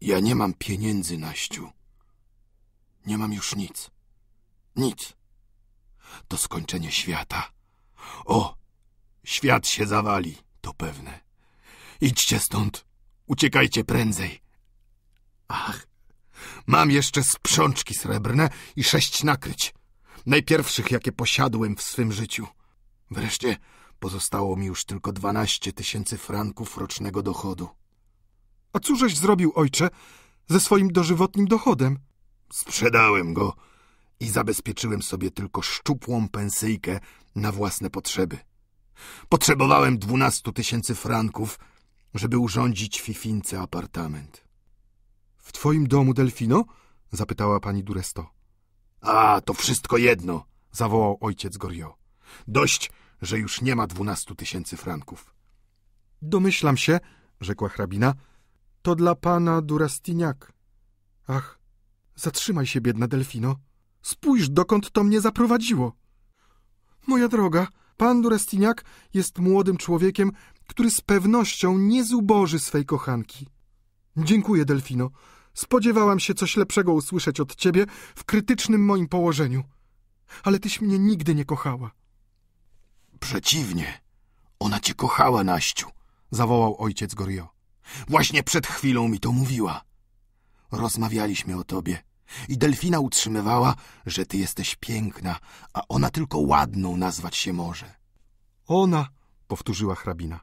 Ja nie mam pieniędzy, Naściu. Nie mam już nic. Nic. To skończenie świata. O, świat się zawali, to pewne. Idźcie stąd. Uciekajcie prędzej. Ach, mam jeszcze sprzączki srebrne i sześć nakryć. Najpierwszych, jakie posiadłem w swym życiu. Wreszcie pozostało mi już tylko dwanaście tysięcy franków rocznego dochodu. A cóżeś zrobił, ojcze, ze swoim dożywotnim dochodem? Sprzedałem go i zabezpieczyłem sobie tylko szczupłą pensyjkę na własne potrzeby. Potrzebowałem dwunastu tysięcy franków, żeby urządzić Fifince apartament. W twoim domu, Delfino? zapytała pani Duresto. A, to wszystko jedno, zawołał ojciec Gorio. Dość, że już nie ma dwunastu tysięcy franków. Domyślam się, rzekła hrabina, to dla pana Durastiniak. Ach, zatrzymaj się, biedna Delfino. Spójrz, dokąd to mnie zaprowadziło. Moja droga, pan Durastiniak jest młodym człowiekiem, który z pewnością nie zuboży swej kochanki. Dziękuję, Delfino. Spodziewałam się coś lepszego usłyszeć od ciebie w krytycznym moim położeniu. Ale tyś mnie nigdy nie kochała. Przeciwnie. Ona cię kochała, Naściu, zawołał ojciec Gorio. Właśnie przed chwilą mi to mówiła. Rozmawialiśmy o tobie i Delfina utrzymywała, że ty jesteś piękna, a ona tylko ładną nazwać się może. Ona, powtórzyła hrabina,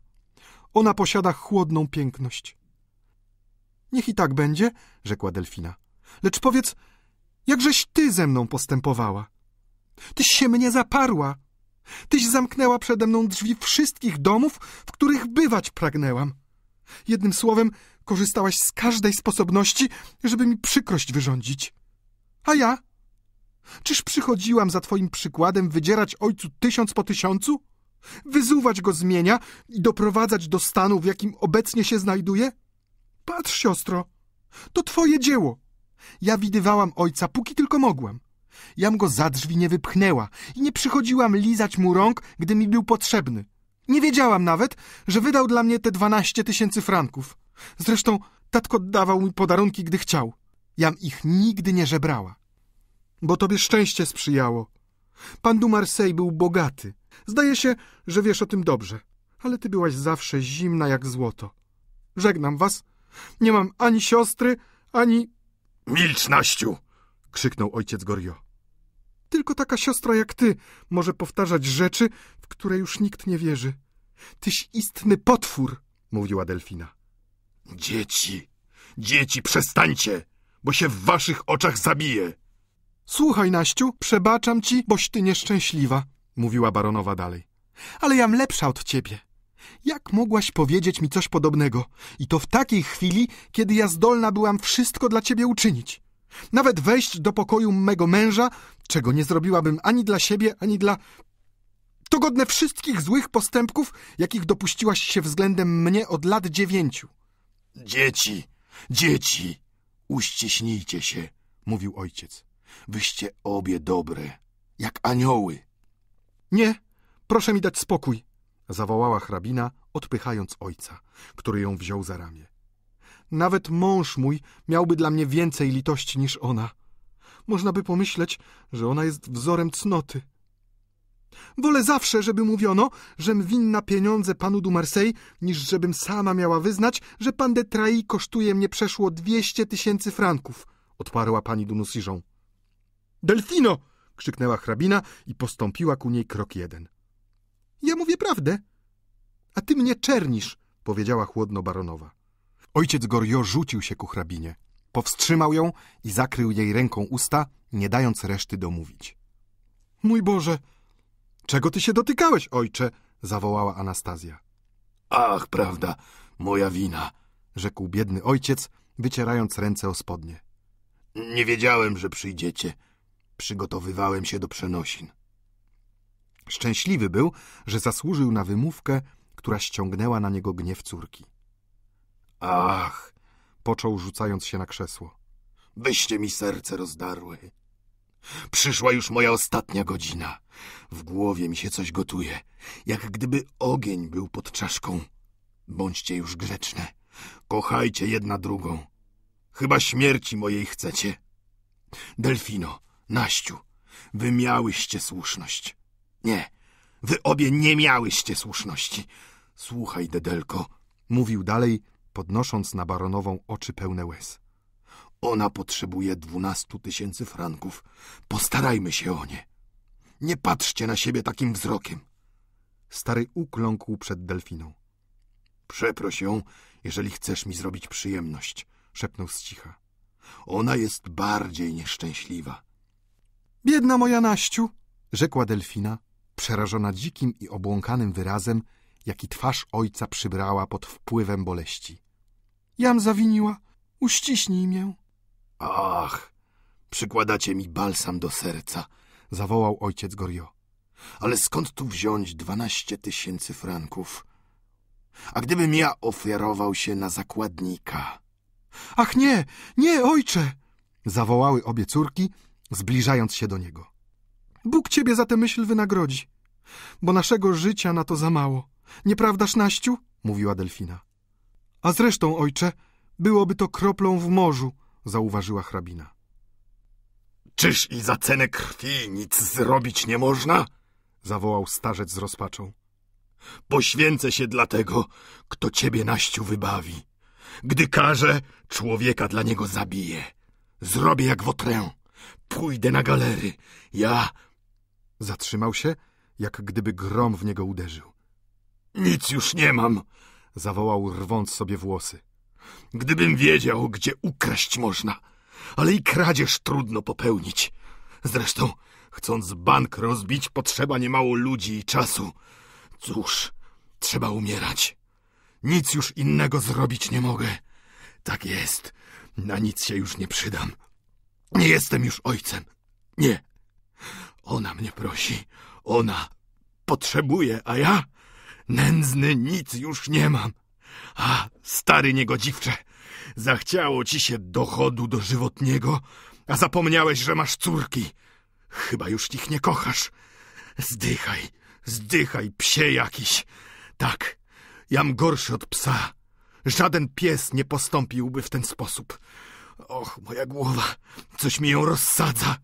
ona posiada chłodną piękność. Niech i tak będzie, rzekła Delfina. Lecz powiedz, jakżeś ty ze mną postępowała? Tyś się mnie zaparła. Tyś zamknęła przede mną drzwi wszystkich domów, w których bywać pragnęłam. Jednym słowem, korzystałaś z każdej sposobności, żeby mi przykrość wyrządzić. A ja? Czyż przychodziłam za twoim przykładem wydzierać ojcu tysiąc po tysiącu? Wyzuwać go z mienia i doprowadzać do stanu, w jakim obecnie się znajduje? Patrz, siostro, to twoje dzieło. Ja widywałam ojca, póki tylko mogłam. Jam go za drzwi nie wypchnęła i nie przychodziłam lizać mu rąk, gdy mi był potrzebny. Nie wiedziałam nawet, że wydał dla mnie te dwanaście tysięcy franków. Zresztą tatko dawał mi podarunki, gdy chciał. Jam ich nigdy nie żebrała. Bo tobie szczęście sprzyjało. Pan du Marseille był bogaty. Zdaje się, że wiesz o tym dobrze. Ale ty byłaś zawsze zimna jak złoto. Żegnam was. Nie mam ani siostry, ani... Milcz, Naściu! krzyknął ojciec Gorio. Tylko taka siostra jak ty może powtarzać rzeczy, w które już nikt nie wierzy. Tyś istny potwór, mówiła delfina. Dzieci, dzieci, przestańcie, bo się w waszych oczach zabije. Słuchaj, Naściu, przebaczam ci, boś ty nieszczęśliwa, mówiła baronowa dalej. Ale jam lepsza od ciebie. Jak mogłaś powiedzieć mi coś podobnego? I to w takiej chwili, kiedy ja zdolna byłam wszystko dla ciebie uczynić. Nawet wejść do pokoju mego męża, czego nie zrobiłabym ani dla siebie, ani dla to godne wszystkich złych postępków, jakich dopuściłaś się względem mnie od lat dziewięciu. Dzieci, dzieci, uściśnijcie się, mówił ojciec. Wyście obie dobre, jak anioły. Nie, proszę mi dać spokój, zawołała hrabina, odpychając ojca, który ją wziął za ramię. Nawet mąż mój miałby dla mnie więcej litości niż ona. Można by pomyśleć, że ona jest wzorem cnoty. Wolę zawsze, żeby mówiono, żem winna pieniądze panu du Marseille, niż żebym sama miała wyznać, że pan de Trai kosztuje mnie przeszło dwieście tysięcy franków, odparła pani du Delfino! krzyknęła hrabina i postąpiła ku niej krok jeden. Ja mówię prawdę, a ty mnie czernisz, powiedziała chłodno baronowa. Ojciec Gorio rzucił się ku hrabinie. Powstrzymał ją i zakrył jej ręką usta, nie dając reszty domówić. Mój Boże! Czego ty się dotykałeś, ojcze? zawołała Anastazja. Ach, prawda, moja wina, rzekł biedny ojciec, wycierając ręce o spodnie. Nie wiedziałem, że przyjdziecie. Przygotowywałem się do przenosin. Szczęśliwy był, że zasłużył na wymówkę, która ściągnęła na niego gniew córki. Ach, począł rzucając się na krzesło. Wyście mi serce rozdarły. Przyszła już moja ostatnia godzina. W głowie mi się coś gotuje, jak gdyby ogień był pod czaszką. Bądźcie już grzeczne. Kochajcie jedna drugą. Chyba śmierci mojej chcecie. Delfino, Naściu, wy miałyście słuszność. Nie, wy obie nie miałyście słuszności. Słuchaj, Dedelko, mówił dalej, podnosząc na baronową oczy pełne łez. Ona potrzebuje dwunastu tysięcy franków. Postarajmy się o nie. Nie patrzcie na siebie takim wzrokiem. Stary ukląkł przed delfiną. Przeproś ją, jeżeli chcesz mi zrobić przyjemność, szepnął z cicha. Ona jest bardziej nieszczęśliwa. Biedna moja Naściu, rzekła delfina, przerażona dzikim i obłąkanym wyrazem, jaki twarz ojca przybrała pod wpływem boleści. Jam zawiniła, uściśnij mię. Ach, przykładacie mi balsam do serca, zawołał ojciec Gorio. Ale skąd tu wziąć dwanaście tysięcy franków? A gdybym ja ofiarował się na zakładnika? Ach nie, nie, ojcze! Zawołały obie córki, zbliżając się do niego. Bóg ciebie za tę myśl wynagrodzi, bo naszego życia na to za mało. Nieprawdaż, Naściu? mówiła Delfina. A zresztą, ojcze, byłoby to kroplą w morzu, zauważyła hrabina. Czyż i za cenę krwi nic zrobić nie można? zawołał starzec z rozpaczą. Poświęcę się dla tego, kto ciebie naściu wybawi. Gdy każe, człowieka dla niego zabije. Zrobię jak wotrę. Pójdę na galery. Ja... Zatrzymał się, jak gdyby grom w niego uderzył. Nic już nie mam, zawołał rwąc sobie włosy. Gdybym wiedział, gdzie ukraść można, ale i kradzież trudno popełnić. Zresztą, chcąc bank rozbić, potrzeba niemało ludzi i czasu. Cóż, trzeba umierać. Nic już innego zrobić nie mogę. Tak jest. Na nic się już nie przydam. Nie jestem już ojcem. Nie. Ona mnie prosi. Ona potrzebuje, a ja nędzny nic już nie mam. A, stary niegodziwcze, zachciało ci się dochodu dożywotniego, a zapomniałeś, że masz córki. Chyba już ich nie kochasz. Zdychaj, zdychaj, psie jakiś. Tak, jam gorszy od psa. Żaden pies nie postąpiłby w ten sposób. Och, moja głowa, coś mi ją rozsadza.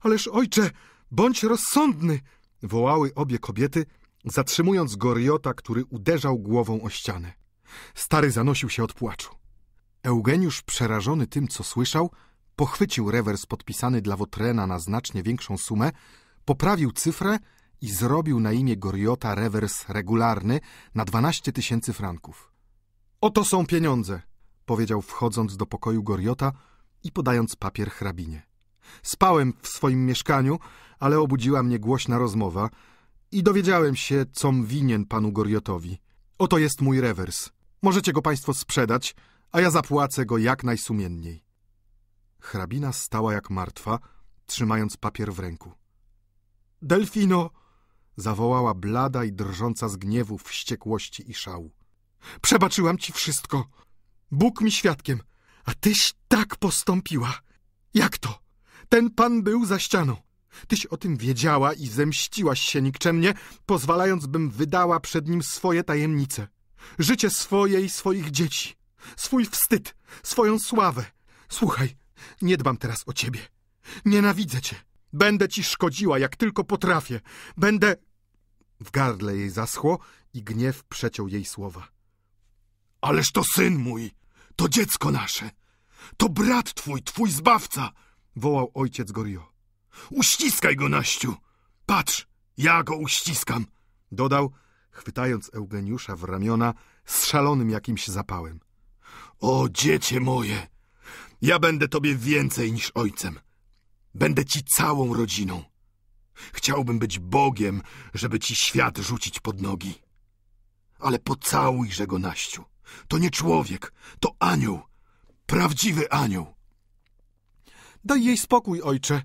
Ależ ojcze, bądź rozsądny! wołały obie kobiety, zatrzymując Goriota, który uderzał głową o ścianę. Stary zanosił się od płaczu. Eugeniusz, przerażony tym, co słyszał, pochwycił rewers podpisany dla Wotrena na znacznie większą sumę, poprawił cyfrę i zrobił na imię Goriota rewers regularny na 12 tysięcy franków. Oto są pieniądze, powiedział wchodząc do pokoju Goriota i podając papier hrabinie. Spałem w swoim mieszkaniu, ale obudziła mnie głośna rozmowa i dowiedziałem się, com winien panu Goriotowi. Oto jest mój rewers. Możecie go państwo sprzedać, a ja zapłacę go jak najsumienniej. Hrabina stała jak martwa, trzymając papier w ręku. Delfino! zawołała blada i drżąca z gniewu, wściekłości i szału. Przebaczyłam ci wszystko. Bóg mi świadkiem, a tyś tak postąpiła. Jak to? Ten pan był za ścianą. Tyś o tym wiedziała i zemściłaś się nikczemnie, pozwalając bym wydała przed nim swoje tajemnice. Życie swoje i swoich dzieci. Swój wstyd, swoją sławę. Słuchaj, nie dbam teraz o ciebie. Nienawidzę cię. Będę ci szkodziła, jak tylko potrafię. Będę... W gardle jej zaschło i gniew przeciął jej słowa. Ależ to syn mój, to dziecko nasze, to brat twój, twój zbawca, wołał ojciec Gorio. Uściskaj go, Naściu. Patrz, ja go uściskam, dodał chwytając Eugeniusza w ramiona z szalonym jakimś zapałem. O, dziecię moje! Ja będę tobie więcej niż ojcem. Będę ci całą rodziną. Chciałbym być Bogiem, żeby ci świat rzucić pod nogi. Ale pocałujże go, Naściu. To nie człowiek, to anioł. Prawdziwy anioł. Daj jej spokój, ojcze.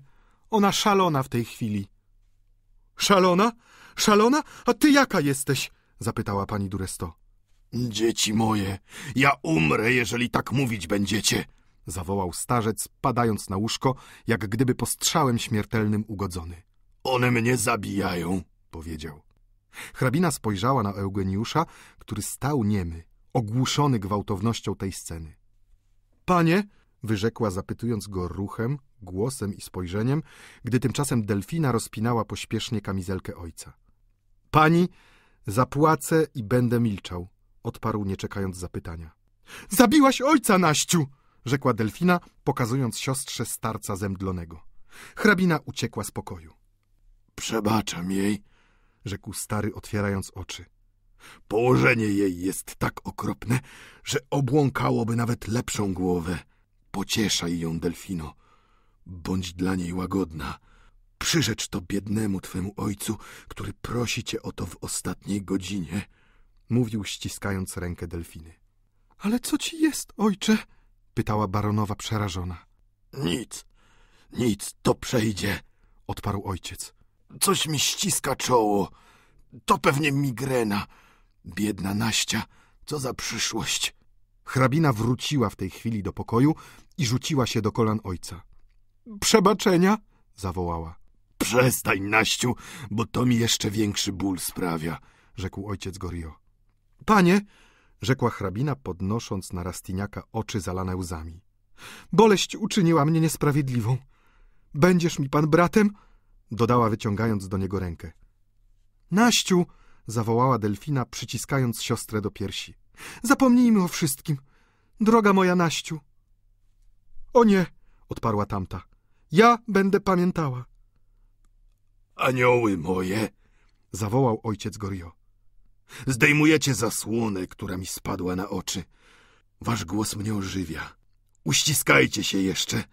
Ona szalona w tej chwili. Szalona? Szalona? A ty jaka jesteś? Zapytała pani Duresto. Dzieci moje, ja umrę, jeżeli tak mówić będziecie. Zawołał starzec, padając na łóżko, jak gdyby postrzałem śmiertelnym ugodzony. One mnie zabijają, powiedział. Hrabina spojrzała na Eugeniusza, który stał niemy, ogłuszony gwałtownością tej sceny. Panie, wyrzekła zapytując go ruchem, głosem i spojrzeniem, gdy tymczasem Delfina rozpinała pośpiesznie kamizelkę ojca. Pani, zapłacę i będę milczał, odparł nie czekając zapytania. Zabiłaś ojca, Naściu! rzekła Delfina, pokazując siostrze starca zemdlonego. Hrabina uciekła z pokoju. Przebaczam jej, rzekł stary, otwierając oczy. Położenie jej jest tak okropne, że obłąkałoby nawet lepszą głowę. Pocieszaj ją, Delfino. Bądź dla niej łagodna. Przyrzecz to biednemu twemu ojcu, który prosi cię o to w ostatniej godzinie, mówił ściskając rękę delfiny. Ale co ci jest, ojcze? pytała baronowa przerażona. Nic, nic, to przejdzie, odparł ojciec. Coś mi ściska czoło. To pewnie migrena. Biedna Naścia, co za przyszłość. Hrabina wróciła w tej chwili do pokoju i rzuciła się do kolan ojca. Przebaczenia! zawołała. Przestań, Naściu, bo to mi jeszcze większy ból sprawia, rzekł ojciec Gorio. Panie, rzekła hrabina, podnosząc na Rastiniaka oczy zalane łzami. Boleść uczyniła mnie niesprawiedliwą. Będziesz mi pan bratem? dodała, wyciągając do niego rękę. Naściu! zawołała Delfina, przyciskając siostrę do piersi. Zapomnijmy o wszystkim. Droga moja Naściu! O nie! odparła tamta. Ja będę pamiętała. Anioły moje! zawołał ojciec Gorio. Zdejmujecie zasłonę, która mi spadła na oczy. Wasz głos mnie ożywia. Uściskajcie się jeszcze.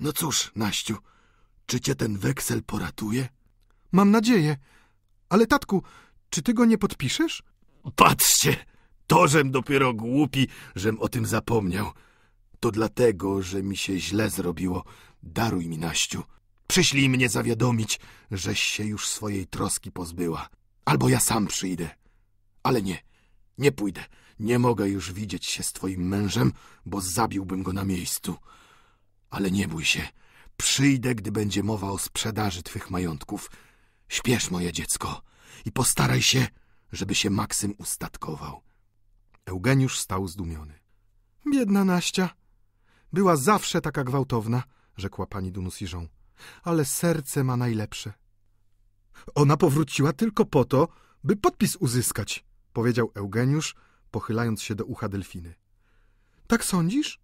No cóż, Naściu, czy cię ten weksel poratuje? Mam nadzieję. Ale tatku, czy ty go nie podpiszesz? Patrzcie, tożem dopiero głupi, żem o tym zapomniał. To dlatego, że mi się źle zrobiło. Daruj mi, Naściu. Przyślij mnie zawiadomić, żeś się już swojej troski pozbyła. Albo ja sam przyjdę. Ale nie, nie pójdę. Nie mogę już widzieć się z twoim mężem, bo zabiłbym go na miejscu. Ale nie bój się. Przyjdę, gdy będzie mowa o sprzedaży twych majątków. Śpiesz, moje dziecko, i postaraj się, żeby się Maksym ustatkował. Eugeniusz stał zdumiony. Biedna Naścia. Była zawsze taka gwałtowna, rzekła pani Dunusiżą ale serce ma najlepsze. Ona powróciła tylko po to, by podpis uzyskać, powiedział Eugeniusz, pochylając się do ucha delfiny. Tak sądzisz?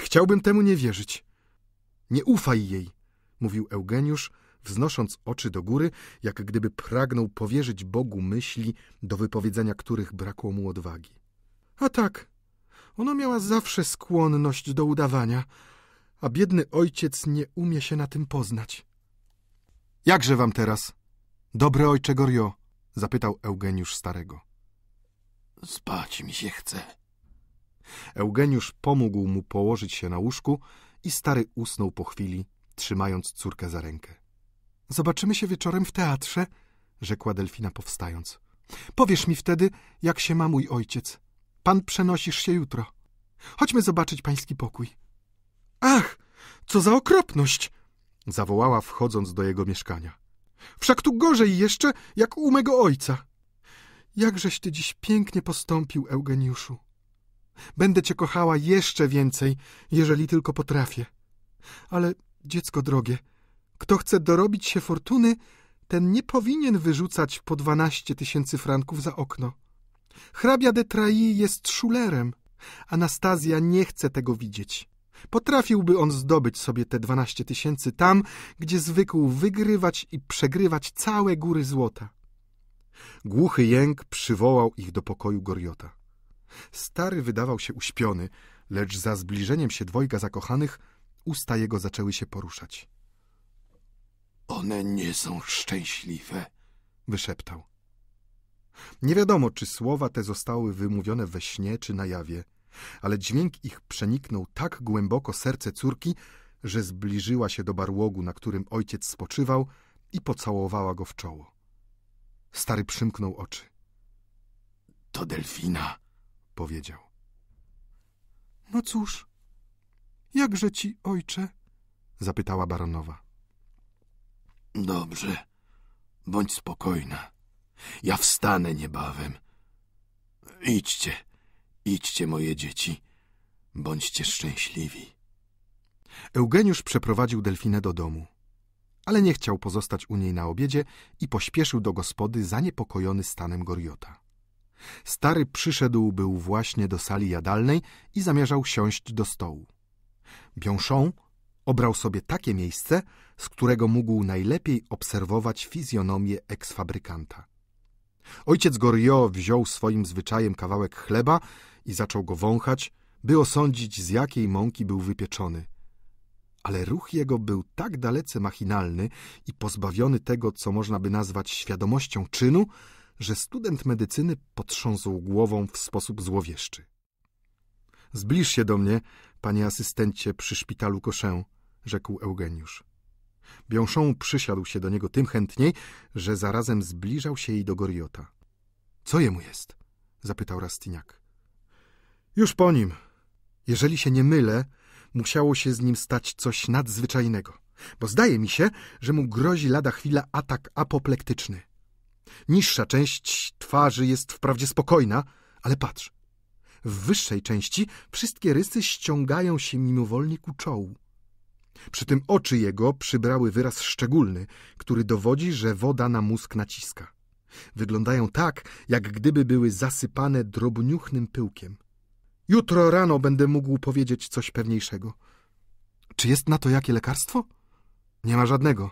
Chciałbym temu nie wierzyć. Nie ufaj jej, mówił Eugeniusz, wznosząc oczy do góry, jak gdyby pragnął powierzyć Bogu myśli, do wypowiedzenia których brakło mu odwagi. A tak, ona miała zawsze skłonność do udawania, a biedny ojciec nie umie się na tym poznać. Jakże wam teraz? Dobry ojcze Gorio, zapytał Eugeniusz starego. Spać mi się chce. Eugeniusz pomógł mu położyć się na łóżku i stary usnął po chwili, trzymając córkę za rękę. Zobaczymy się wieczorem w teatrze, rzekła Delfina powstając. Powiesz mi wtedy, jak się ma mój ojciec. Pan przenosisz się jutro. Chodźmy zobaczyć pański pokój. Ach, co za okropność! zawołała wchodząc do jego mieszkania. Wszak tu gorzej jeszcze, jak u mego ojca. Jakżeś ty dziś pięknie postąpił, Eugeniuszu. Będę cię kochała jeszcze więcej, jeżeli tylko potrafię. Ale, dziecko drogie, kto chce dorobić się fortuny, ten nie powinien wyrzucać po dwanaście tysięcy franków za okno. Hrabia de Trai jest szulerem. Anastazja nie chce tego widzieć. Potrafiłby on zdobyć sobie te dwanaście tysięcy tam, gdzie zwykł wygrywać i przegrywać całe góry złota. Głuchy jęk przywołał ich do pokoju Goriota. Stary wydawał się uśpiony, lecz za zbliżeniem się dwojga zakochanych usta jego zaczęły się poruszać. One nie są szczęśliwe, wyszeptał. Nie wiadomo, czy słowa te zostały wymówione we śnie czy na jawie ale dźwięk ich przeniknął tak głęboko serce córki, że zbliżyła się do barłogu, na którym ojciec spoczywał i pocałowała go w czoło. Stary przymknął oczy. To delfina, powiedział. No cóż, jakże ci, ojcze? zapytała baronowa. Dobrze, bądź spokojna. Ja wstanę niebawem. Idźcie, Idźcie, moje dzieci, bądźcie szczęśliwi. Eugeniusz przeprowadził Delfinę do domu, ale nie chciał pozostać u niej na obiedzie i pośpieszył do gospody zaniepokojony stanem Goriota. Stary przyszedł był właśnie do sali jadalnej i zamierzał siąść do stołu. Biąszą obrał sobie takie miejsce, z którego mógł najlepiej obserwować fizjonomię eksfabrykanta. Ojciec Goryo wziął swoim zwyczajem kawałek chleba i zaczął go wąchać, by osądzić, z jakiej mąki był wypieczony. Ale ruch jego był tak dalece machinalny i pozbawiony tego, co można by nazwać świadomością czynu, że student medycyny potrząsł głową w sposób złowieszczy. Zbliż się do mnie, panie asystencie przy szpitalu Koszę, rzekł Eugeniusz. Biąszą przysiadł się do niego tym chętniej, że zarazem zbliżał się jej do Goriota. — Co jemu jest? — zapytał Rastyniak. Już po nim. Jeżeli się nie mylę, musiało się z nim stać coś nadzwyczajnego, bo zdaje mi się, że mu grozi lada chwila atak apoplektyczny. Niższa część twarzy jest wprawdzie spokojna, ale patrz. W wyższej części wszystkie rysy ściągają się mimowolnie ku czołu. Przy tym oczy jego przybrały wyraz szczególny, który dowodzi, że woda na mózg naciska. Wyglądają tak, jak gdyby były zasypane drobniuchnym pyłkiem. Jutro rano będę mógł powiedzieć coś pewniejszego. Czy jest na to jakie lekarstwo? Nie ma żadnego.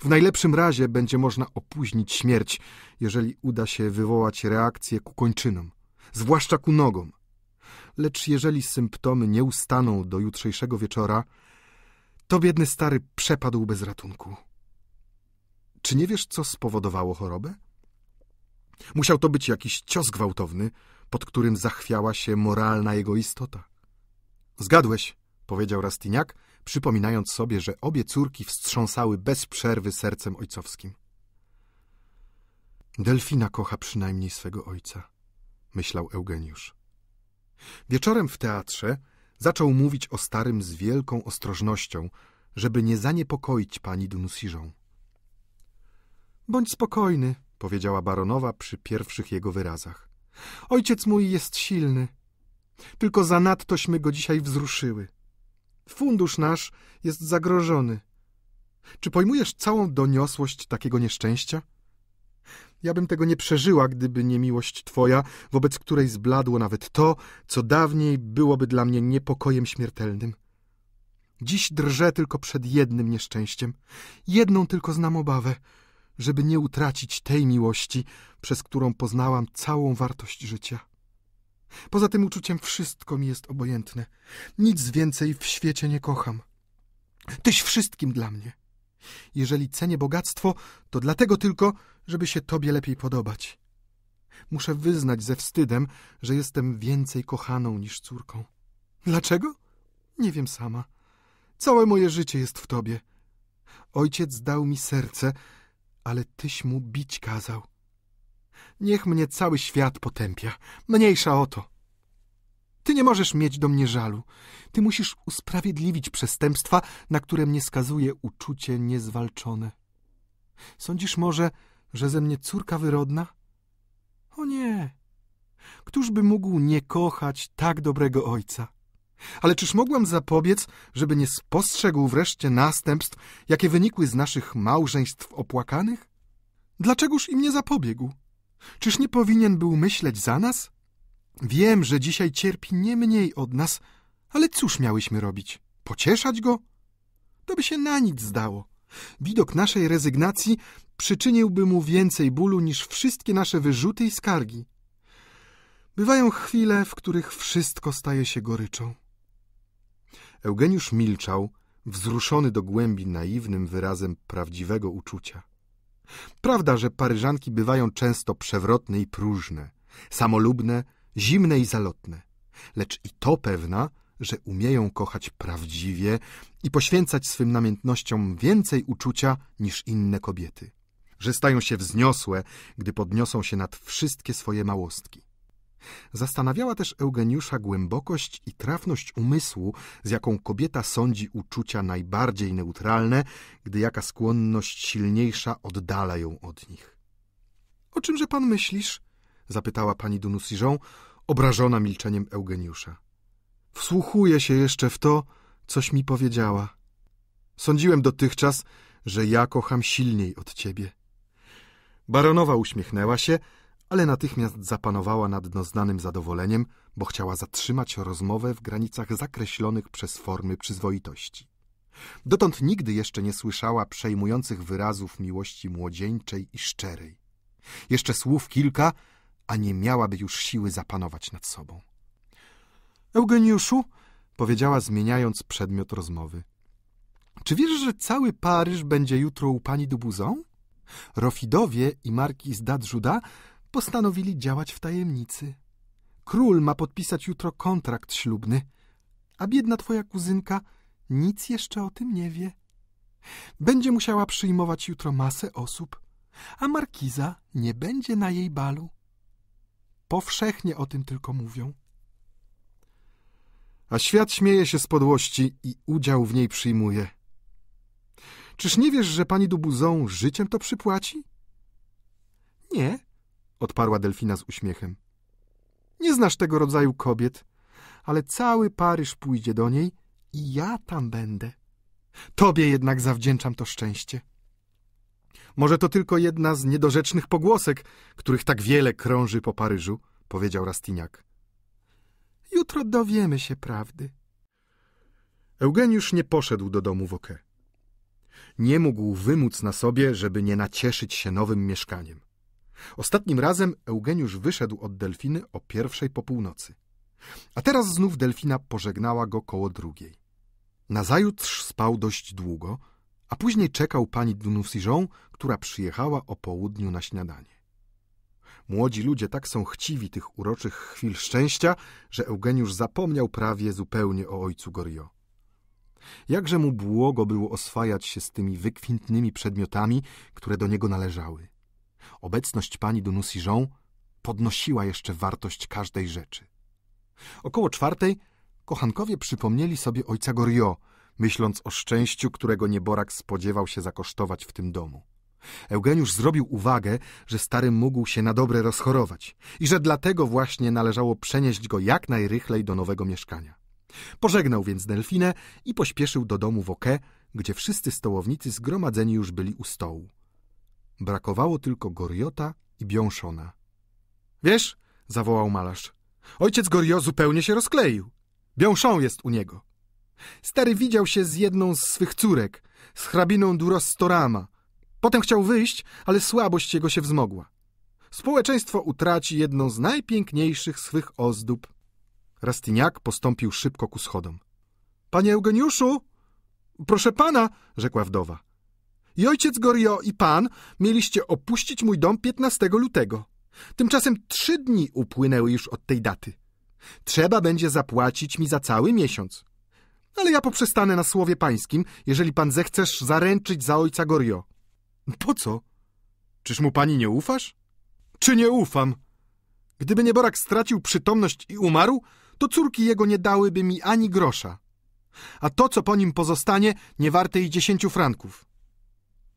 W najlepszym razie będzie można opóźnić śmierć, jeżeli uda się wywołać reakcję ku kończynom, zwłaszcza ku nogom. Lecz jeżeli symptomy nie ustaną do jutrzejszego wieczora, to biedny stary przepadł bez ratunku. Czy nie wiesz, co spowodowało chorobę? Musiał to być jakiś cios gwałtowny, pod którym zachwiała się moralna jego istota. Zgadłeś, powiedział Rastiniak, przypominając sobie, że obie córki wstrząsały bez przerwy sercem ojcowskim. Delfina kocha przynajmniej swego ojca, myślał Eugeniusz. Wieczorem w teatrze Zaczął mówić o starym z wielką ostrożnością, żeby nie zaniepokoić pani Dunusiżą. Bądź spokojny, powiedziała baronowa przy pierwszych jego wyrazach. Ojciec mój jest silny. Tylko zanadtośmy go dzisiaj wzruszyły. Fundusz nasz jest zagrożony. Czy pojmujesz całą doniosłość takiego nieszczęścia? Ja bym tego nie przeżyła, gdyby nie miłość Twoja, wobec której zbladło nawet to, co dawniej byłoby dla mnie niepokojem śmiertelnym. Dziś drżę tylko przed jednym nieszczęściem. Jedną tylko znam obawę, żeby nie utracić tej miłości, przez którą poznałam całą wartość życia. Poza tym uczuciem wszystko mi jest obojętne. Nic więcej w świecie nie kocham. Tyś wszystkim dla mnie. Jeżeli cenię bogactwo, to dlatego tylko, żeby się Tobie lepiej podobać. Muszę wyznać ze wstydem, że jestem więcej kochaną niż córką. Dlaczego? Nie wiem sama. Całe moje życie jest w Tobie. Ojciec dał mi serce, ale Tyś mu bić kazał. Niech mnie cały świat potępia. Mniejsza o to. Ty nie możesz mieć do mnie żalu. Ty musisz usprawiedliwić przestępstwa, na które mnie skazuje uczucie niezwalczone. Sądzisz może, że ze mnie córka wyrodna? O nie! Któż by mógł nie kochać tak dobrego ojca? Ale czyż mogłam zapobiec, żeby nie spostrzegł wreszcie następstw, jakie wynikły z naszych małżeństw opłakanych? Dlaczegoż im nie zapobiegł? Czyż nie powinien był myśleć za nas? Wiem, że dzisiaj cierpi nie mniej od nas, ale cóż miałyśmy robić? Pocieszać go? To by się na nic zdało. Widok naszej rezygnacji przyczyniłby mu więcej bólu niż wszystkie nasze wyrzuty i skargi. Bywają chwile, w których wszystko staje się goryczą. Eugeniusz milczał, wzruszony do głębi naiwnym wyrazem prawdziwego uczucia. Prawda, że paryżanki bywają często przewrotne i próżne, samolubne, zimne i zalotne, lecz i to pewna, że umieją kochać prawdziwie i poświęcać swym namiętnościom więcej uczucia niż inne kobiety, że stają się wzniosłe, gdy podniosą się nad wszystkie swoje małostki. Zastanawiała też Eugeniusza głębokość i trafność umysłu, z jaką kobieta sądzi uczucia najbardziej neutralne, gdy jaka skłonność silniejsza oddala ją od nich. — O czymże pan myślisz? — zapytała pani Dunusiżą, obrażona milczeniem Eugeniusza. Wsłuchuję się jeszcze w to, coś mi powiedziała. Sądziłem dotychczas, że ja kocham silniej od ciebie. Baronowa uśmiechnęła się, ale natychmiast zapanowała nad doznanym zadowoleniem, bo chciała zatrzymać rozmowę w granicach zakreślonych przez formy przyzwoitości. Dotąd nigdy jeszcze nie słyszała przejmujących wyrazów miłości młodzieńczej i szczerej. Jeszcze słów kilka, a nie miałaby już siły zapanować nad sobą. Eugeniuszu, powiedziała zmieniając przedmiot rozmowy. Czy wiesz, że cały Paryż będzie jutro u pani Dubuzon? Rofidowie i markiz Dadżuda postanowili działać w tajemnicy. Król ma podpisać jutro kontrakt ślubny, a biedna twoja kuzynka nic jeszcze o tym nie wie. Będzie musiała przyjmować jutro masę osób, a markiza nie będzie na jej balu. Powszechnie o tym tylko mówią a świat śmieje się z podłości i udział w niej przyjmuje. Czyż nie wiesz, że pani Dubuzon życiem to przypłaci? Nie, odparła Delfina z uśmiechem. Nie znasz tego rodzaju kobiet, ale cały Paryż pójdzie do niej i ja tam będę. Tobie jednak zawdzięczam to szczęście. Może to tylko jedna z niedorzecznych pogłosek, których tak wiele krąży po Paryżu, powiedział Rastiniak. Jutro dowiemy się prawdy. Eugeniusz nie poszedł do domu Woke. Nie mógł wymóc na sobie, żeby nie nacieszyć się nowym mieszkaniem. Ostatnim razem Eugeniusz wyszedł od delfiny o pierwszej po północy. A teraz znów delfina pożegnała go koło drugiej. Nazajutrz spał dość długo, a później czekał pani Dunusiżą, która przyjechała o południu na śniadanie. Młodzi ludzie tak są chciwi tych uroczych chwil szczęścia, że Eugeniusz zapomniał prawie zupełnie o ojcu Gorio. Jakże mu błogo było oswajać się z tymi wykwintnymi przedmiotami, które do niego należały. Obecność pani Dunusi Jean podnosiła jeszcze wartość każdej rzeczy. Około czwartej kochankowie przypomnieli sobie ojca Gorio, myśląc o szczęściu, którego nieborak spodziewał się zakosztować w tym domu. Eugeniusz zrobił uwagę, że stary mógł się na dobre rozchorować i że dlatego właśnie należało przenieść go jak najrychlej do nowego mieszkania. Pożegnał więc Delfinę i pośpieszył do domu w Woke, gdzie wszyscy stołownicy zgromadzeni już byli u stołu. Brakowało tylko Goriota i Biąszona. — Wiesz — zawołał malarz — ojciec Gorio zupełnie się rozkleił. Biąszon jest u niego. Stary widział się z jedną z swych córek, z hrabiną Durostorama, Potem chciał wyjść, ale słabość jego się wzmogła. Społeczeństwo utraci jedną z najpiękniejszych swych ozdób. Rastyniak postąpił szybko ku schodom. Panie Eugeniuszu! Proszę pana, rzekła wdowa. I ojciec Gorio i pan mieliście opuścić mój dom 15 lutego. Tymczasem trzy dni upłynęły już od tej daty. Trzeba będzie zapłacić mi za cały miesiąc. Ale ja poprzestanę na słowie pańskim, jeżeli pan zechcesz zaręczyć za ojca Gorio. Po co? Czyż mu pani nie ufasz? Czy nie ufam? Gdyby nieborak stracił przytomność i umarł, to córki jego nie dałyby mi ani grosza. A to, co po nim pozostanie, nie warte i dziesięciu franków.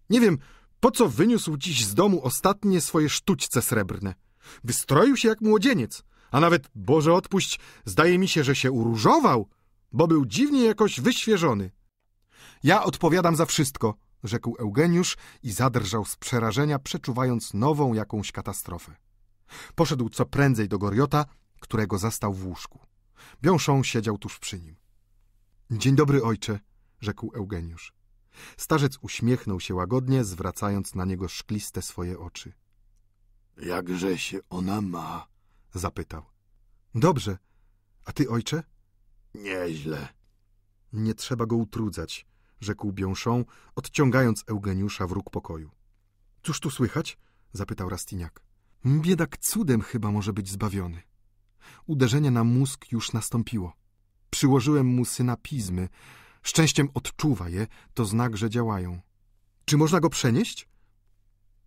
Nie wiem, po co wyniósł dziś z domu ostatnie swoje sztućce srebrne. Wystroił się jak młodzieniec, a nawet, Boże odpuść, zdaje mi się, że się uróżował, bo był dziwnie jakoś wyświeżony. Ja odpowiadam za wszystko – rzekł Eugeniusz i zadrżał z przerażenia, przeczuwając nową jakąś katastrofę. Poszedł co prędzej do Goriota, którego zastał w łóżku. Biąszą siedział tuż przy nim. Dzień dobry, ojcze, rzekł Eugeniusz. Starzec uśmiechnął się łagodnie, zwracając na niego szkliste swoje oczy. Jakże się ona ma? zapytał. Dobrze. A ty, ojcze? Nieźle. Nie trzeba go utrudzać rzekł Biąszą, odciągając Eugeniusza w róg pokoju. Cóż tu słychać? zapytał Rastiniak. Biedak cudem chyba może być zbawiony. Uderzenie na mózg już nastąpiło. Przyłożyłem mu synapizmy. Szczęściem odczuwa je, to znak, że działają. Czy można go przenieść?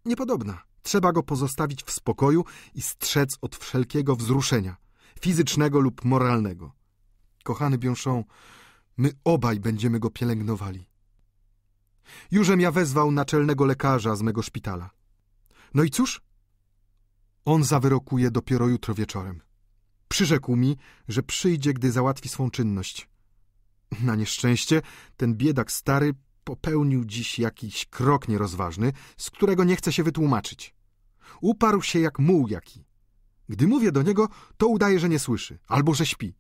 Niepodobna. Trzeba go pozostawić w spokoju i strzec od wszelkiego wzruszenia, fizycznego lub moralnego. Kochany Biąszą, My obaj będziemy go pielęgnowali. Jużem ja wezwał naczelnego lekarza z mego szpitala. No i cóż? On zawyrokuje dopiero jutro wieczorem. Przyrzekł mi, że przyjdzie, gdy załatwi swą czynność. Na nieszczęście ten biedak stary popełnił dziś jakiś krok nierozważny, z którego nie chce się wytłumaczyć. Uparł się jak muł jaki. Gdy mówię do niego, to udaje, że nie słyszy, albo że śpi.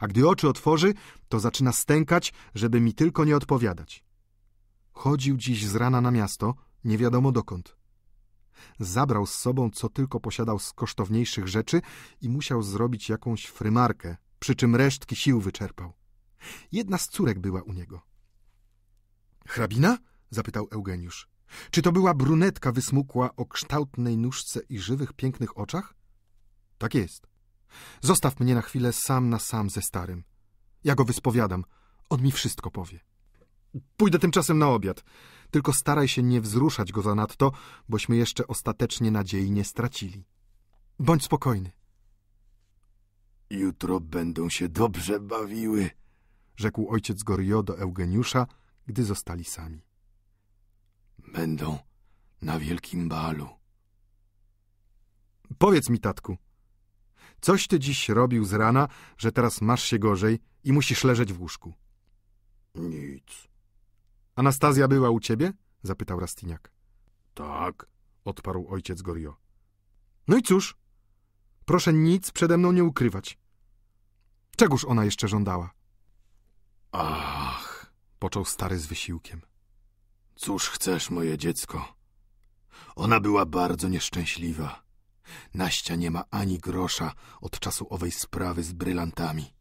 A gdy oczy otworzy, to zaczyna stękać, żeby mi tylko nie odpowiadać. Chodził dziś z rana na miasto, nie wiadomo dokąd. Zabrał z sobą, co tylko posiadał z kosztowniejszych rzeczy i musiał zrobić jakąś frymarkę, przy czym resztki sił wyczerpał. Jedna z córek była u niego. Hrabina? zapytał Eugeniusz. Czy to była brunetka wysmukła o kształtnej nóżce i żywych, pięknych oczach? Tak jest. Zostaw mnie na chwilę sam na sam ze starym. Ja go wyspowiadam. On mi wszystko powie. Pójdę tymczasem na obiad. Tylko staraj się nie wzruszać go zanadto, bośmy jeszcze ostatecznie nadziei nie stracili. Bądź spokojny. Jutro będą się dobrze bawiły, rzekł ojciec Gorio do Eugeniusza, gdy zostali sami. Będą na wielkim balu. Powiedz mi, tatku, Coś ty dziś robił z rana, że teraz masz się gorzej i musisz leżeć w łóżku. Nic. Anastazja była u ciebie? Zapytał Rastiniak. Tak, odparł ojciec Gorio. No i cóż? Proszę nic przede mną nie ukrywać. Czegoż ona jeszcze żądała? Ach, począł stary z wysiłkiem. Cóż chcesz, moje dziecko? Ona była bardzo nieszczęśliwa. Naścia nie ma ani grosza od czasu owej sprawy z brylantami.